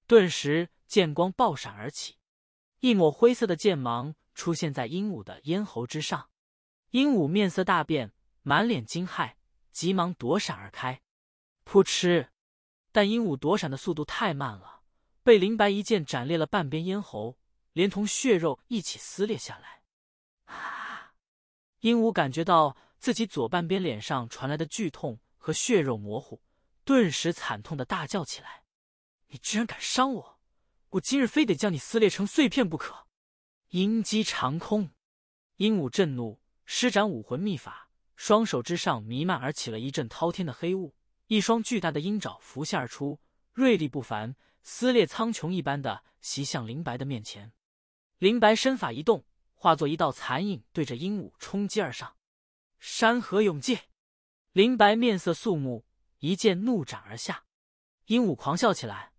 顿时剑光爆闪而起，一抹灰色的剑芒出现在鹦鹉的咽喉之上。鹦鹉面色大变，满脸惊骇，急忙躲闪而开。扑哧！但鹦鹉躲闪的速度太慢了，被林白一剑斩裂了半边咽喉，连同血肉一起撕裂下来。啊！鹦鹉感觉到自己左半边脸上传来的剧痛和血肉模糊。顿时惨痛的大叫起来：“你居然敢伤我！我今日非得将你撕裂成碎片不可！”鹰击长空，鹦鹉震怒，施展武魂秘法，双手之上弥漫而起了一阵滔天的黑雾，一双巨大的鹰爪浮现而出，锐利不凡，撕裂苍穹一般的袭向林白的面前。林白身法一动，化作一道残影，对着鹦鹉冲击而上。山河永寂，林白面色肃穆。一剑怒斩而下，鹦鹉狂笑起来：“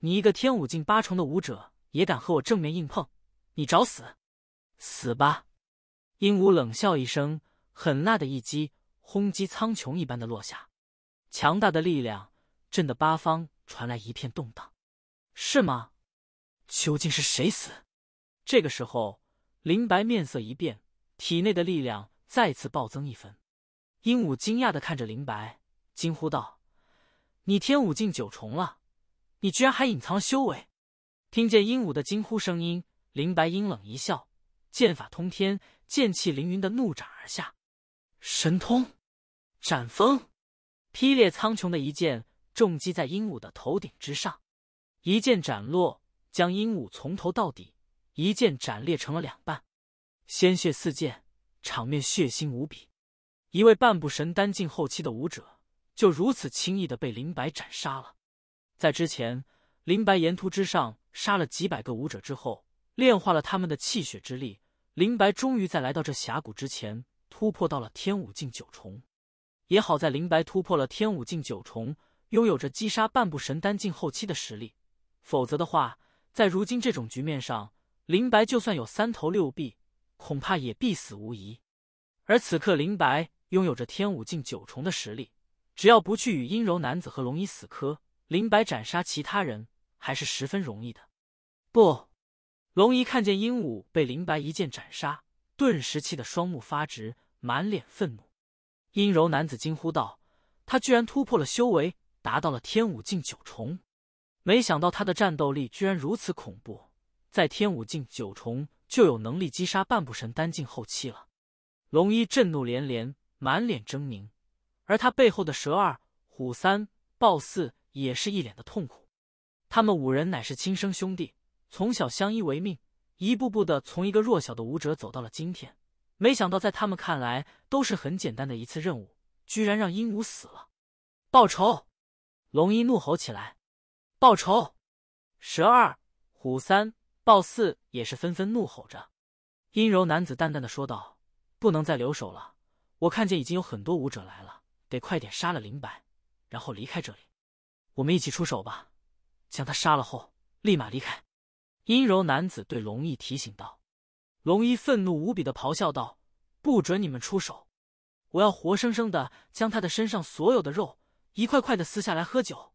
你一个天武境八重的武者，也敢和我正面硬碰？你找死！死吧！”鹦鹉冷笑一声，狠辣的一击轰击苍穹一般的落下，强大的力量震得八方传来一片动荡。是吗？究竟是谁死？这个时候，林白面色一变，体内的力量再次暴增一分。鹦鹉惊讶的看着林白。惊呼道：“你天武境九重了，你居然还隐藏了修为！”听见鹦鹉的惊呼声音，林白阴冷一笑，剑法通天，剑气凌云的怒斩而下，神通斩风，劈裂苍穹的一剑重击在鹦鹉的头顶之上，一剑斩落，将鹦鹉从头到底一剑斩裂成了两半，鲜血四溅，场面血腥无比。一位半步神丹境后期的武者。就如此轻易的被林白斩杀了，在之前，林白沿途之上杀了几百个武者之后，炼化了他们的气血之力，林白终于在来到这峡谷之前突破到了天武境九重。也好在林白突破了天武境九重，拥有着击杀半步神丹境后期的实力，否则的话，在如今这种局面上，林白就算有三头六臂，恐怕也必死无疑。而此刻，林白拥有着天武境九重的实力。只要不去与阴柔男子和龙一死磕，林白斩杀其他人还是十分容易的。不，龙一看见鹦鹉被林白一剑斩杀，顿时气得双目发直，满脸愤怒。阴柔男子惊呼道：“他居然突破了修为，达到了天武境九重！没想到他的战斗力居然如此恐怖，在天武境九重就有能力击杀半步神丹境后期了。”龙一震怒连连，满脸狰狞。而他背后的蛇二、虎三、豹四也是一脸的痛苦。他们五人乃是亲生兄弟，从小相依为命，一步步的从一个弱小的武者走到了今天。没想到，在他们看来都是很简单的一次任务，居然让鹦鹉死了。报仇！龙一怒吼起来。报仇！蛇二、虎三、豹四也是纷纷怒吼着。阴柔男子淡淡的说道：“不能再留守了，我看见已经有很多武者来了。”得快点杀了林白，然后离开这里。我们一起出手吧，将他杀了后立马离开。阴柔男子对龙一提醒道。龙一愤怒无比的咆哮道：“不准你们出手！我要活生生的将他的身上所有的肉一块块的撕下来喝酒。”